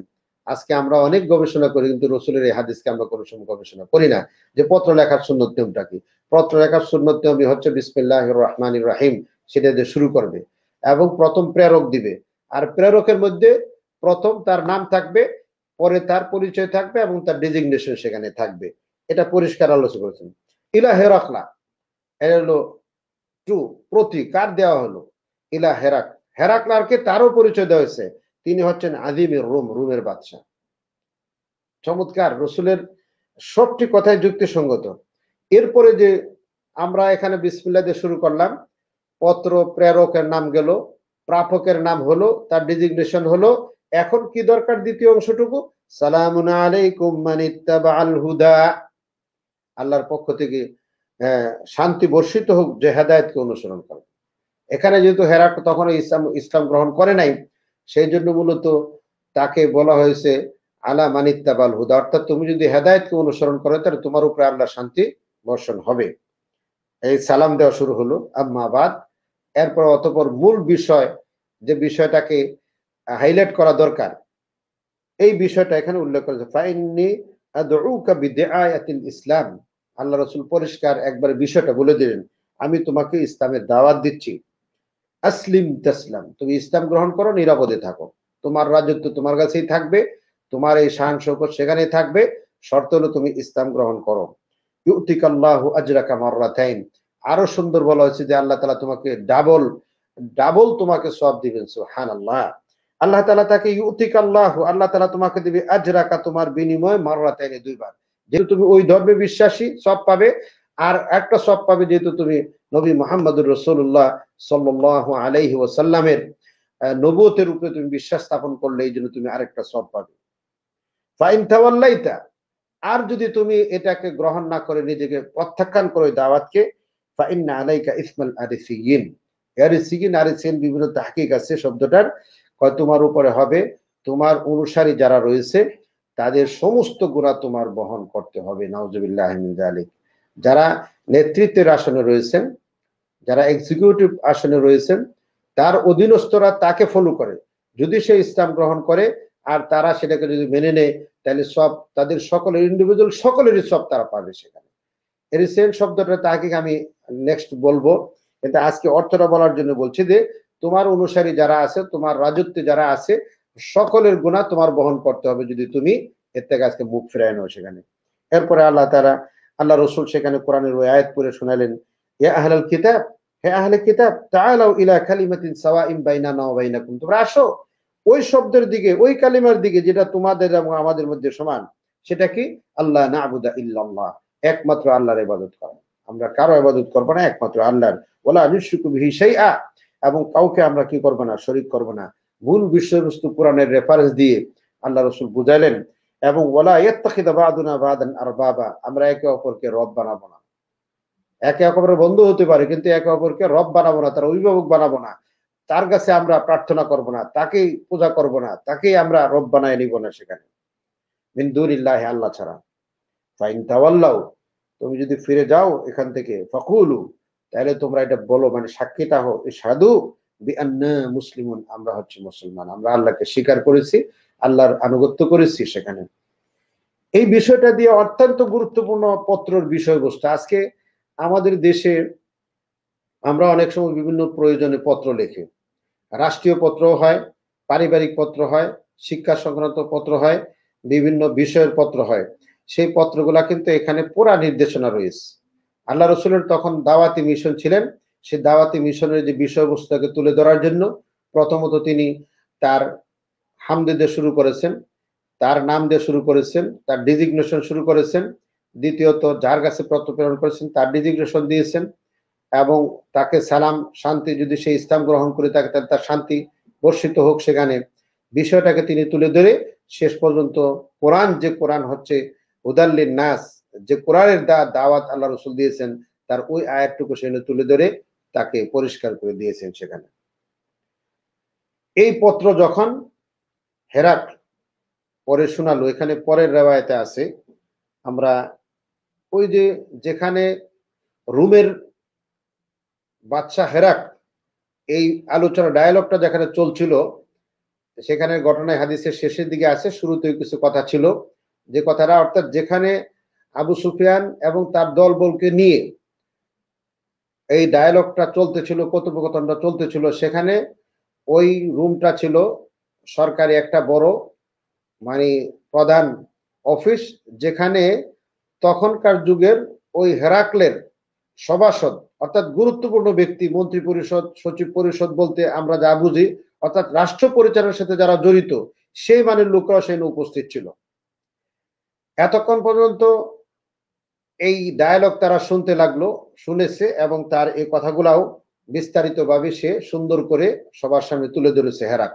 আজকে আমরা অনেক গবেষণা করি কিন্তু রসুলের এই হাদিসকে আমরা কোনো সময় গবেষণা করি না যে পত্র লেখার সুন্নত নিয়মটা কি পত্র লেখার সুন্নত নিয়মই হচ্ছে বিসমিল্লাহ রহমান রাহিম সেটা দিয়ে শুরু করবে এবং প্রথম প্রেরক দিবে আর প্রেরকের মধ্যে প্রথম তার নাম থাকবে পরে তার পরিচয় থাকবে এবং তার ডেজিগনেশন সেখানে থাকবে এটা পরিষ্কার আলোচনা করেছেন ইলা হেরাকলা হলো টু প্রতি কার দেওয়া হলো ইলা হেরাক কে তারও পরিচয় দেওয়া হয়েছে তিনি হচ্ছেন আজিমের রোম রোমের বাদশাহ চমৎকার রসুলের সবটি কথায় যুক্তিসঙ্গত এরপরে যে আমরা এখানে বিসমিল্লা দিয়ে শুরু করলাম পত্র প্রেরকের নাম গেল প্রাপকের নাম হলো তার ডিজিগনেশন হলো এখন কি দরকার দ্বিতীয় অংশটুকু সালাম আলাইকুম মানিত্তাবাল হুদা আল্লাহর পক্ষ থেকে হ্যাঁ, শান্তি বর্ষিত হোক যে হেদায়তকে অনুসরণ করে এখানে যেহেতু হেরাক তখন ইসলাম ইসলাম গ্রহণ করে নাই সেই জন্য মূলত তাকে বলা হয়েছে আলা মানিত্তাবাল হুদা অর্থাৎ তুমি যদি হেদায়তকে অনুসরণ করো তাহলে তোমার উপরে আল্লাহ শান্তি বর্ষণ হবে এই সালাম দেওয়া শুরু হলো আম্মাবাদ এরপর অতপর মূল বিষয় যে বিষয়টাকে হাইলাইট করা দরকার এই বিষয়টা এখানে উল্লেখ করেছে ফাইনি ইসলাম আল্লাহ রসুল পরিষ্কার একবার বিষয়টা বলে দিলেন আমি তোমাকে ইসলামের দাওয়াত দিচ্ছি আসলিম তাসলাম তুমি ইসলাম গ্রহণ করো নিরাপদে থাকো তোমার রাজত্ব তোমার কাছেই থাকবে তোমার এই শাহান শৌকত সেখানে থাকবে শর্ত হলো তুমি ইসলাম গ্রহণ করো ইউতিকাল্লাহু আজরাকা মাররাতাইন আরো সুন্দর বলা হয়েছে যে আল্লাহ তালা তোমাকে ডাবল ডাবল তোমাকে সব দিবেন সুহান আল্লাহ আল্লাহ তালা তাকে ইউতিকাল্লাহ আল্লাহ তালা তোমাকে দিবে আজরাকা তোমার বিনিময় মাররাতাইনে দুইবার যেহেতু তুমি ওই ধর্মে বিশ্বাসী সব পাবে আর একটা সব পাবে যেহেতু তুমি নবী মোহাম্মদুর রসুল্লাহ সাল্লাহ আলাইহি ওসাল্লামের নবতের উপরে তুমি বিশ্বাস স্থাপন করলে এই জন্য তুমি আরেকটা সব পাবে ফাইন থাওয়াল্লাইতা আর যদি তুমি এটাকে গ্রহণ না করে নিজেকে প্রত্যাখ্যান করো দাওয়াতকে ফাইন আলাইকা ইসমাল সিগিন আরে সিন বিভিন্ন তাহকিক আছে শব্দটার কয় তোমার উপরে হবে তোমার অনুসারী যারা রয়েছে তাদের সমস্ত গুণা তোমার বহন করতে হবে নাউজুবিল্লাহ আলী যারা নেতৃত্বের আসনে রয়েছেন যারা এক্সিকিউটিভ আসনে রয়েছেন তার অধীনস্থরা তাকে ফলো করে যদি সে ইসলাম গ্রহণ করে আর তারা সেটাকে যদি মেনে নেয় তাহলে সব তাদের সকলের ইন্ডিভিজুয়াল সকলেরই সব তারা পাবে সেখানে রিসেন্ট শব্দটা তাকে আমি নেক্সট বলবো কিন্তু আজকে অর্থটা বলার জন্য বলছি যে তোমার অনুসারী যারা আছে তোমার রাজত্বে যারা আছে সকলের গুণা তোমার বহন করতে হবে যদি তুমি এর থেকে আজকে মুখ ফিরায় নাও সেখানে এরপরে আল্লাহ তারা আল্লাহ রসুল সেখানে কোরআনের ওই আয়াত পড়ে শোনালেন ইয়া আহলাল কিতাব হে আহলে কিতাব তাহলে ইলা কালিমাতিন সাওয়াইম তোমরা আসো ওই শব্দের দিকে ওই কালিমার দিকে যেটা তোমাদের এবং আমাদের মধ্যে সমান সেটা কি আল্লাহ না আবুদা ইল্লাল্লাহ একমাত্র আল্লাহর ইবাদত করা আমরা কারো ইবাদত করবো না একমাত্র আল্লাহর ওলা নিশ্চুকু বিহি শাইআ এবং কাউকে আমরা কি করব না শরিক করবো না ভুল বিষয়বস্তু কোরআনের রেফারেন্স দিয়ে আল্লাহ রসুল বুঝাইলেন এবং আমরা একে অপরকে রব বানাবো না একে অপরের বন্ধু হতে পারে কিন্তু একে অপরকে রব বানাবো না তার অভিভাবক বানাবো না তার কাছে আমরা প্রার্থনা করব না তাকেই পূজা করব না তাকেই আমরা রব বানায় নিব না সেখানে মিন্দুরিল্লাহ আল্লাহ ছাড়া ফাইন তাওয়াল্লাও তুমি যদি ফিরে যাও এখান থেকে ফকুলু তাহলে তোমরা এটা বলো মানে সাক্ষীটা হো সাধু মুসলিম আমরা হচ্ছে মুসলমান আমরা আল্লাহকে স্বীকার করেছি আল্লাহর আনুগত্য করেছি সেখানে এই বিষয়টা দিয়ে অত্যন্ত গুরুত্বপূর্ণ পত্রর বিষয়বস্তু আজকে আমাদের দেশে আমরা অনেক সময় বিভিন্ন প্রয়োজনে পত্র লেখি রাষ্ট্রীয় পত্র হয় পারিবারিক পত্র হয় শিক্ষা সংক্রান্ত পত্র হয় বিভিন্ন বিষয়ের পত্র হয় সেই পত্রগুলা কিন্তু এখানে পুরা নির্দেশনা রয়েছে আল্লাহ রসুলের তখন দাওয়াতি মিশন ছিলেন সে দাওয়াতি মিশনের যে বিষয়বস্তুকে তুলে ধরার জন্য প্রথমত তিনি তার হামদে দিয়ে শুরু করেছেন তার নাম দিয়ে শুরু করেছেন তার ডিজিগনেশন শুরু করেছেন দ্বিতীয়ত যার কাছে পত্র প্রেরণ করেছেন তার ডিজিগনেশন দিয়েছেন এবং তাকে সালাম শান্তি যদি সে ইসলাম গ্রহণ করে তাকে তার শান্তি বর্ষিত হোক সেখানে বিষয়টাকে তিনি তুলে ধরে শেষ পর্যন্ত কোরআন যে কোরআন হচ্ছে উদাল্লিন নাস যে কোরআনের দা দাওয়াত আল্লাহ রসুল দিয়েছেন তার ওই আয়াতটুকু সেখানে তুলে ধরে তাকে পরিষ্কার করে দিয়েছেন সেখানে এই পত্র যখন হেরাক পরে শোনালো এখানে পরের রেওয়ায়তে আছে আমরা ওই যে যেখানে রুমের বাদশাহ হেরাক এই আলোচনা ডায়ালগটা যেখানে চলছিল সেখানে ঘটনায় হাদিসের শেষের দিকে আছে শুরুতেও কিছু কথা ছিল যে কথাটা অর্থাৎ যেখানে আবু সুফিয়ান এবং তার দলবলকে নিয়ে এই ডায়ালগটা চলতেছিল কথোপকথনটা চলতেছিল সেখানে ওই রুমটা ছিল সরকারি একটা বড় মানে প্রধান অফিস যেখানে তখনকার যুগের ওই হেরাকলের সভাসদ অর্থাৎ গুরুত্বপূর্ণ ব্যক্তি মন্ত্রী পরিষদ সচিব পরিষদ বলতে আমরা যা বুঝি অর্থাৎ রাষ্ট্র পরিচালনার সাথে যারা জড়িত সেই মানের লোকরা সেখানে উপস্থিত ছিল এতক্ষণ পর্যন্ত এই ডায়ালগ তারা শুনতে লাগলো শুনেছে এবং তার এই কথাগুলাও বিস্তারিতভাবে সে সুন্দর করে সবার সামনে তুলে ধরেছে হেরাক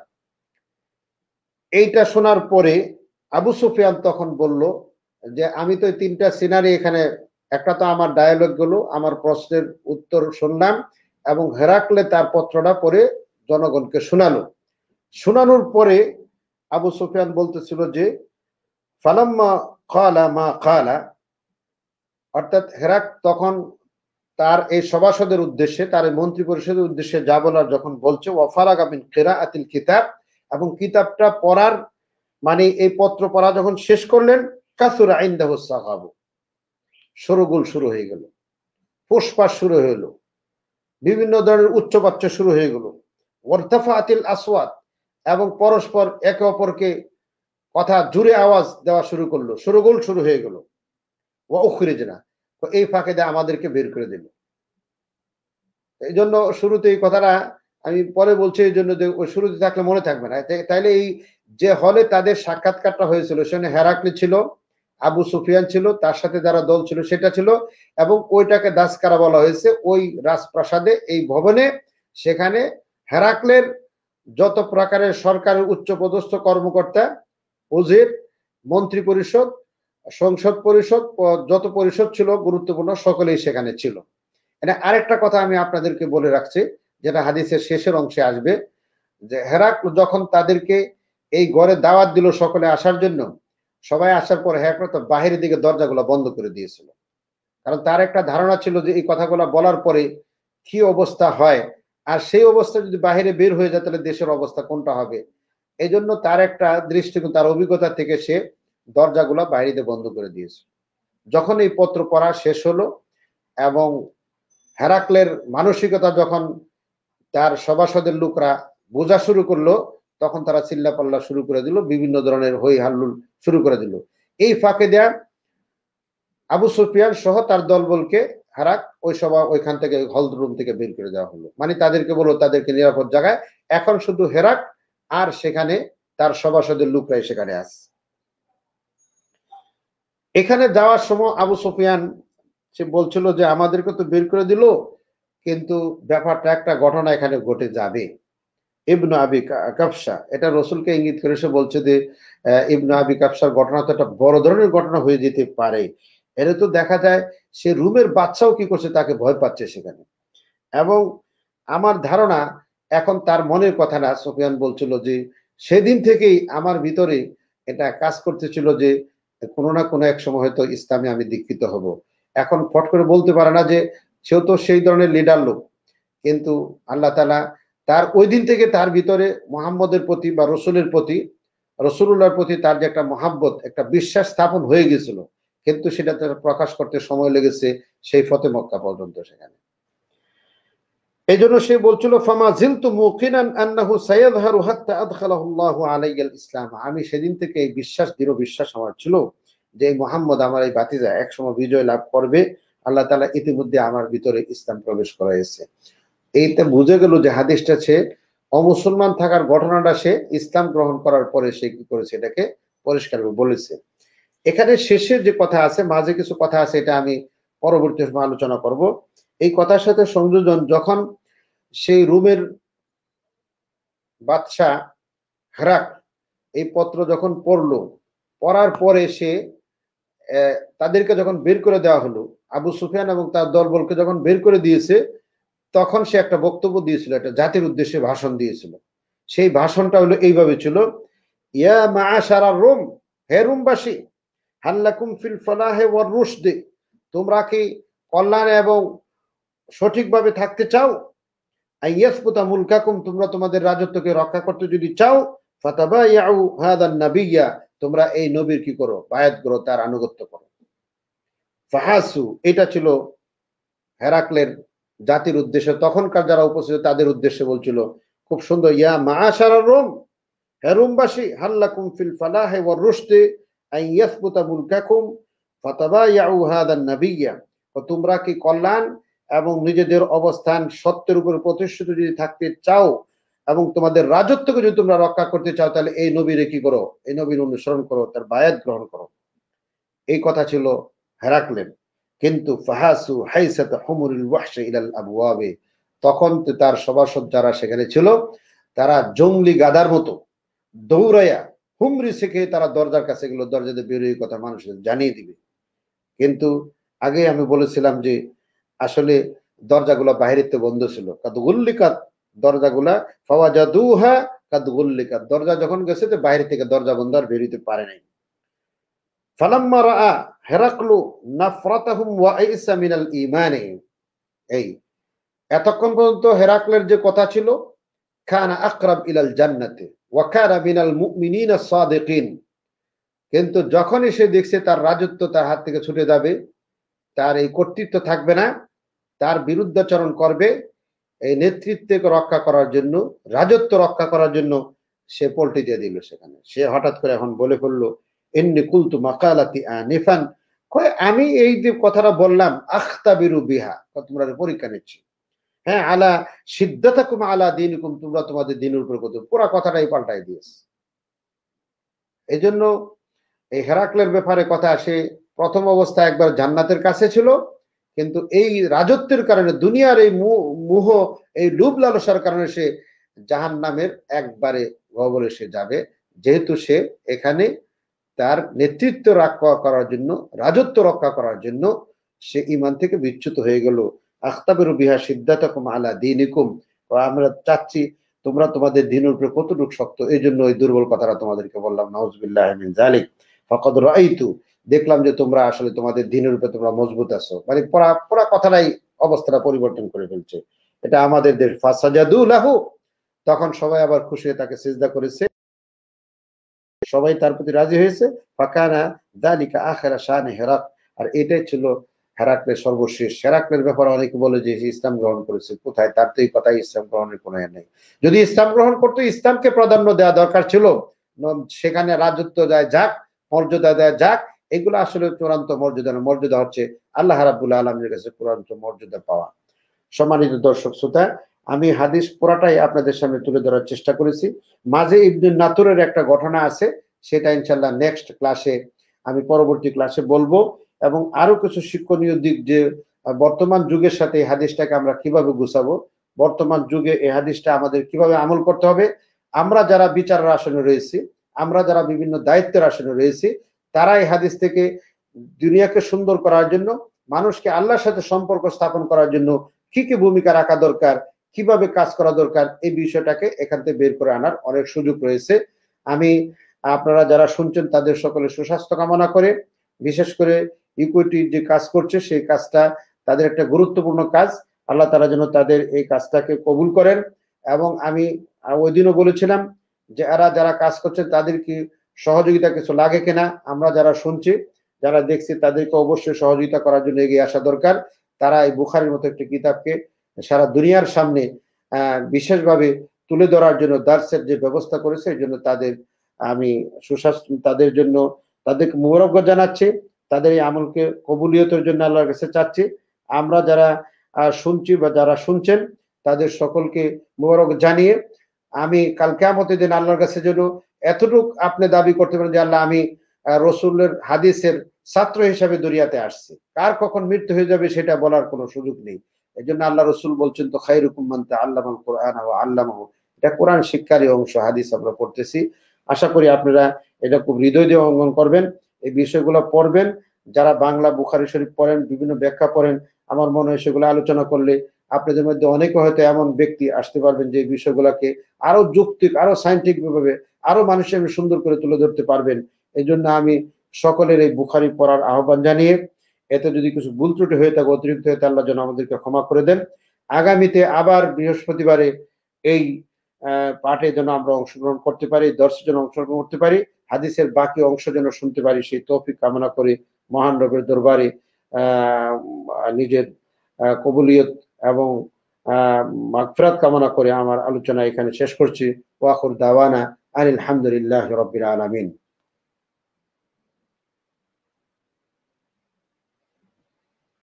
এইটা শোনার পরে আবু সুফিয়ান তখন বলল যে আমি তো তিনটা সিনারি এখানে একটা তো আমার ডায়ালগ গুলো আমার প্রশ্নের উত্তর শুনলাম এবং হেরাকলে তার পত্রটা পরে জনগণকে শোনালো শোনানোর পরে আবু সুফিয়ান বলতেছিল যে ফালাম্মা খালা মা খালা অর্থাৎ হেরাক তখন তার এই সভাসদের উদ্দেশ্যে তার মন্ত্রী পরিষদের উদ্দেশ্যে যা বলার যখন বলছে ওয়াফারাগ আমিন কেরা আতিল কিতাব এবং কিতাবটা পড়ার মানে এই পত্র পড়া যখন শেষ করলেন কাসুর আইন সাহাবু সরগোল শুরু হয়ে গেল পুষ্পা শুরু হয়ে গেলো বিভিন্ন ধরনের উচ্চপাচ্য শুরু হয়ে গেল ওয়ার্তাফা আতিল আসওয়াত এবং পরস্পর একে অপরকে কথা জুড়ে আওয়াজ দেওয়া শুরু করলো সরগোল শুরু হয়ে গেল যে না এই ফাঁকে দেয় আমাদেরকে বের করে দিল এই জন্য শুরুতে এই কথাটা আমি পরে বলছি এই জন্য যে ওই শুরুতে থাকলে মনে থাকবে না তাইলে এই যে হলে তাদের সাক্ষাৎকারটা হয়েছিল সেখানে হেরাকলি ছিল আবু সুফিয়ান ছিল তার সাথে যারা দল ছিল সেটা ছিল এবং ওইটাকে দাসকারা বলা হয়েছে ওই রাজপ্রাসাদে এই ভবনে সেখানে হেরাকলের যত প্রকারের সরকারের উচ্চপদস্থ কর্মকর্তা উজির মন্ত্রী পরিষদ সংসদ পরিষদ যত পরিষদ ছিল গুরুত্বপূর্ণ সকলেই সেখানে ছিল আরেকটা কথা আমি আপনাদেরকে বলে রাখছি যেটা হাদিসের শেষের অংশে আসবে যে হেরাক যখন তাদেরকে এই ঘরে দাওয়াত দিল সকলে আসার জন্য সবাই আসার পর হেরাক তো বাহিরের দিকে দরজাগুলো বন্ধ করে দিয়েছিল কারণ তার একটা ধারণা ছিল যে এই কথাগুলো বলার পরে কি অবস্থা হয় আর সেই অবস্থা যদি বাহিরে বের হয়ে যায় তাহলে দেশের অবস্থা কোনটা হবে এই জন্য তার একটা দৃষ্টিকোণ তার অভিজ্ঞতা থেকে সে দরজাগুলো বাইরে বন্ধ করে দিয়েছে যখন এই পত্র পড়া শেষ হলো এবং হেরাক্লের মানসিকতা যখন তার সভাসদের লোকরা বোঝা শুরু করলো তখন তারা চিল্লা পাল্লা শুরু করে দিল বিভিন্ন ধরনের হই হাল্লুল শুরু করে দিল এই ফাঁকে দেয়া আবু সুফিয়ান সহ তার দলবলকে হারাক ওই সভা ওইখান থেকে হল রুম থেকে বের করে দেওয়া হলো মানে তাদেরকে বলো তাদেরকে নিরাপদ জায়গায় এখন শুধু হেরাক আর সেখানে তার সভাসদের লোকরাই সেখানে আস এখানে যাওয়ার সময় আবু সুফিয়ান সে বলছিল যে আমাদেরকে তো বের করে দিল কিন্তু ব্যাপারটা একটা ঘটনা এখানে ঘটে যাবে ইবনু আবি কাপসা এটা রসুলকে ইঙ্গিত করে সে বলছে যে ইবনু আবি কাপসার ঘটনা তো একটা বড় ধরনের ঘটনা হয়ে যেতে পারে এটা তো দেখা যায় সে রুমের বাচ্চাও কি করছে তাকে ভয় পাচ্ছে সেখানে এবং আমার ধারণা এখন তার মনের কথা না সোফিয়ান বলছিল যে সেদিন থেকেই আমার ভিতরে এটা কাজ করতেছিল যে কোনো না কোনো এক সময় হয়তো ইসলামে আমি দীক্ষিত হব এখন ফট করে বলতে পারে না যে সেও তো সেই ধরনের লিডার লোক কিন্তু আল্লাহ তালা তার ওই দিন থেকে তার ভিতরে মোহাম্মদের প্রতি বা রসুলের প্রতি রসুল্লাহর প্রতি তার যে একটা মহাব্বত একটা বিশ্বাস স্থাপন হয়ে গেছিল কিন্তু সেটা তার প্রকাশ করতে সময় লেগেছে সেই ফতে মক্কা পর্যন্ত সেখানে এই জন্য সে বলছিল ফামা জিন্তু মুকিনান আন্নাহু ইসলাম আমি সেদিন থেকে এই বিশ্বাস দৃঢ় বিশ্বাস আমার ছিল যে মোহাম্মদ আমার এই বাতিজা একসময় বিজয় লাভ করবে আল্লাহ তালা ইতিমধ্যে আমার ভিতরে ইসলাম প্রবেশ করাইছে এইটা বুঝে গেল যে হাদিসটা সে অমুসলমান থাকার ঘটনাটা সে ইসলাম গ্রহণ করার পরে সে কি করেছে এটাকে পরিষ্কার বলেছে এখানে শেষের যে কথা আছে মাঝে কিছু কথা আছে এটা আমি পরবর্তী সময় আলোচনা করব এই কথার সাথে সংযোজন যখন সেই রুমের বাদশা হ্রাক এই পত্র যখন পড়লো পড়ার পরে সে তাদেরকে যখন বের করে দেওয়া হলো আবু সুফিয়ান এবং তার দলবলকে যখন বের করে দিয়েছে তখন সে একটা বক্তব্য দিয়েছিল একটা জাতির উদ্দেশ্যে ভাষণ দিয়েছিল সেই ভাষণটা হলো এইভাবে ছিল ইয়া মা সারা রোম হে রোমবাসী হাল্লাকুম ফিল ফলাহে ওয়ার দে তোমরা কি কল্যাণ এবং সঠিকভাবে থাকতে চাও আইয়াসপুতা মুলকাকুম তোমরা তোমাদের রাজত্বকে রক্ষা করতে যদি চাও ফাতাবা ইয়াউ হাদান নাবিয়া তোমরা এই নবীর কি করো বায়াত করো তার আনুগত্য করো ফাহাসু এটা ছিল হেরাকলের জাতির উদ্দেশ্যে তখনকার যারা উপস্থিত তাদের উদ্দেশ্যে বলছিল খুব সুন্দর ইয়া মাশারা রোম হেরুমবাসী হাল্লা কুমফিল ফালাহে ওয়া রুশতে আই ইয়াসবুতা মুলকাকুম ফাতাবায়াউ হাদান নাবিয়্যা ও তোমরা কি কল্যাণ এবং নিজেদের অবস্থান সত্যের উপর প্রতিষ্ঠিত যদি থাকতে চাও এবং তোমাদের রাজত্বকে যদি তোমরা রক্ষা করতে চাও তাহলে এই নবীরে কি করো এই নবীর অনুসরণ করো তার বায়াত গ্রহণ করো এই কথা ছিল হেরাকলেন কিন্তু ফাহাসু হাইসাত হুমুরুল ওয়াহশ ইলাল আবওয়াবে তখন তার সভাসদ যারা সেখানে ছিল তারা জঙ্গলি গাদার মতো দৌড়াইয়া হুমরি শেখে তারা দরজার কাছে গেল দরজাতে বেরোয় কথা মানুষের জানিয়ে দিবে কিন্তু আগে আমি বলেছিলাম যে আসলে দরজাগুলো দরজাগুলা তো বন্ধ ছিল কাদ গুল্লিকা দরজাগুলা পাওয়া কাদ গুল্লিকা দরজা যখন গেছে তো বাইরে থেকে দরজা বন্ধ আর বেরোতে পারে নাই ফালাম্মা রা হেরাকলু নাফরাতাহুম ওয়া আইসা মিনাল ইমানে এই এতক্ষণ পর্যন্ত হেরাকলের যে কথা ছিল খানা আকরাব ইলাল জান্নাতে ওয়া কানা মিনাল মুমিনিনা সাদিকিন কিন্তু যখনই সে দেখছে তার রাজত্ব তার হাত থেকে ছুটে যাবে তার এই কর্তৃত্ব থাকবে না তার বিরুদ্ধাচরণ করবে এই নেতৃত্বকে রক্ষা করার জন্য রাজত্ব রক্ষা করার জন্য সে পল্টি দিয়ে দিল সেখানে সে হঠাৎ করে এখন বলে ফেললো এমনি কুলতু মাকালাতি আনিফান আমি এই যে কথাটা বললাম আখতাবিরু বিহা তোমরা পরীক্ষা নিচ্ছি হ্যাঁ আলা সিদ্ধাতাকুম আলা দিন তোমরা তোমাদের দিনের উপর করতে পুরা কথাটাই পাল্টাই দিয়েছে এই জন্য এই হেরাক্লের ব্যাপারে কথা আসে প্রথম অবস্থা একবার জান্নাতের কাছে ছিল কিন্তু এই রাজত্বের কারণে দুনিয়ার এই মুহ এই লুব লালসার কারণে সে জাহান নামের একবারে গবলে সে যাবে যেহেতু সে এখানে তার নেতৃত্ব রক্ষা করার জন্য রাজত্ব রক্ষা করার জন্য সে ইমান থেকে বিচ্যুত হয়ে গেল আখতাবের বিহা সিদ্ধাতকুম আলা দিনিকুম আমরা চাচ্ছি তোমরা তোমাদের দিন উপরে কতটুক শক্ত এই জন্য ওই দুর্বল কথাটা তোমাদেরকে বললাম নওয়াজবিল্লাহ মিন জালিক ফকদ রাইতু দেখলাম যে তোমরা আসলে তোমাদের দিনের উপরে তোমরা মজবুত আছো মানে পড়া পড়া কথাটাই অবস্থাটা পরিবর্তন করে ফেলছে এটা আমাদের দেশ ফাসাজাদু লাহু তখন সবাই আবার খুশি তাকে সিজদা করেছে সবাই তার প্রতি রাজি হয়েছে ফাকানা দালিকা আখেরা শাহানে হেরাক আর এটাই ছিল হেরাকলের সর্বশেষ হেরাকলের ব্যাপারে অনেকে বলে যে ইসলাম গ্রহণ করেছে কোথায় তার তো এই কথায় ইসলাম গ্রহণের কোনো নেই যদি ইসলাম গ্রহণ করতো ইসলামকে প্রাধান্য দেওয়া দরকার ছিল সেখানে রাজত্ব দেয় যাক মর্যাদা দেয় যাক এগুলো আসলে চূড়ান্ত মর্যাদা মর্যাদা হচ্ছে আল্লাহ রাবুল আলমের কাছে চূড়ান্ত মর্যাদা পাওয়া সম্মানিত দর্শক শ্রোতা আমি হাদিস পুরাটাই আপনাদের সামনে তুলে ধরার চেষ্টা করেছি মাঝে ইবনুল নাতুরের একটা ঘটনা আছে সেটা ইনশাল্লাহ নেক্সট ক্লাসে আমি পরবর্তী ক্লাসে বলবো এবং আরো কিছু শিক্ষণীয় দিক যে বর্তমান যুগের সাথে এই হাদিসটাকে আমরা কিভাবে গুছাবো বর্তমান যুগে এই হাদিসটা আমাদের কিভাবে আমল করতে হবে আমরা যারা বিচারের আসনে রয়েছি আমরা যারা বিভিন্ন দায়িত্বের আসনে রয়েছি তারা এই হাদিস থেকে দুনিয়াকে সুন্দর করার জন্য মানুষকে আল্লাহর সাথে সম্পর্ক স্থাপন করার জন্য কি কি ভূমিকা রাখা দরকার কিভাবে কাজ করা দরকার এই বিষয়টাকে এখান থেকে বের করে আনার অনেক সুযোগ রয়েছে আমি আপনারা যারা শুনছেন তাদের সকলে সুস্বাস্থ্য কামনা করে বিশেষ করে ইকুইটির যে কাজ করছে সেই কাজটা তাদের একটা গুরুত্বপূর্ণ কাজ আল্লাহ তারা যেন তাদের এই কাজটাকে কবুল করেন এবং আমি ওই দিনও বলেছিলাম যে এরা যারা কাজ করছেন তাদের কি সহযোগিতা কিছু লাগে কিনা আমরা যারা শুনছি যারা দেখছি তাদেরকে অবশ্যই সহযোগিতা করার জন্য এগিয়ে আসা দরকার তারা এই বুখারের মতো একটি কিতাবকে সারা দুনিয়ার সামনে বিশেষভাবে তুলে ধরার জন্য দার্সের যে ব্যবস্থা করেছে এই জন্য তাদের আমি সুস্বাস্থ্য তাদের জন্য তাদেরকে মুবারক জানাচ্ছি তাদের এই আমলকে কবুলিয়তের জন্য আল্লাহর কাছে চাচ্ছি আমরা যারা শুনছি বা যারা শুনছেন তাদের সকলকে মুবারক জানিয়ে আমি কালকে আমতের দিন আল্লাহর কাছে যেন এতটুক আপনি দাবি করতে পারেন যে আল্লাহ আমি রসুলের হাদিসের ছাত্র হিসাবে দরিয়াতে আসছি কার কখন মৃত্যু হয়ে যাবে সেটা বলার কোনো সুযোগ নেই এই জন্য আল্লাহ রসুল বলছেন তো খাই রকম মানতে আল্লাহ কোরআন আল্লাহ এটা কোরআন শিক্ষারই অংশ হাদিস আমরা পড়তেছি আশা করি আপনারা এটা খুব হৃদয় দিয়ে অঙ্গন করবেন এই বিষয়গুলো পড়বেন যারা বাংলা বুখারি শরীফ পড়েন বিভিন্ন ব্যাখ্যা পড়েন আমার মনে হয় সেগুলো আলোচনা করলে আপনাদের মধ্যে অনেকে হয়তো এমন ব্যক্তি আসতে পারবেন যে বিষয়গুলোকে আরো যুক্তি আরো সাইন্টিফিক ভাবে আরো মানুষের সুন্দর করে তুলে ধরতে পারবেন এই জন্য আমি সকলের এই বুখারি পড়ার আহ্বান জানিয়ে এতে যদি কিছু ভুল ত্রুটি হয়ে থাকে অতিরিক্ত হয়ে তাহলে যেন আমাদেরকে ক্ষমা করে দেন আগামীতে আবার বৃহস্পতিবারে এই পাঠে যেন আমরা অংশগ্রহণ করতে পারি দর্শক যেন অংশগ্রহণ করতে পারি হাদিসের বাকি অংশ যেন শুনতে পারি সেই তৌফিক কামনা করে মহান রবের দরবারে নিজের কবুলিয়ত এবং মাগফরাত কামনা করে আমার আলোচনা এখানে শেষ করছি ওয়াকুর দাওয়ানা আনিল হামদুলিল্লাহ রবিল আলমিন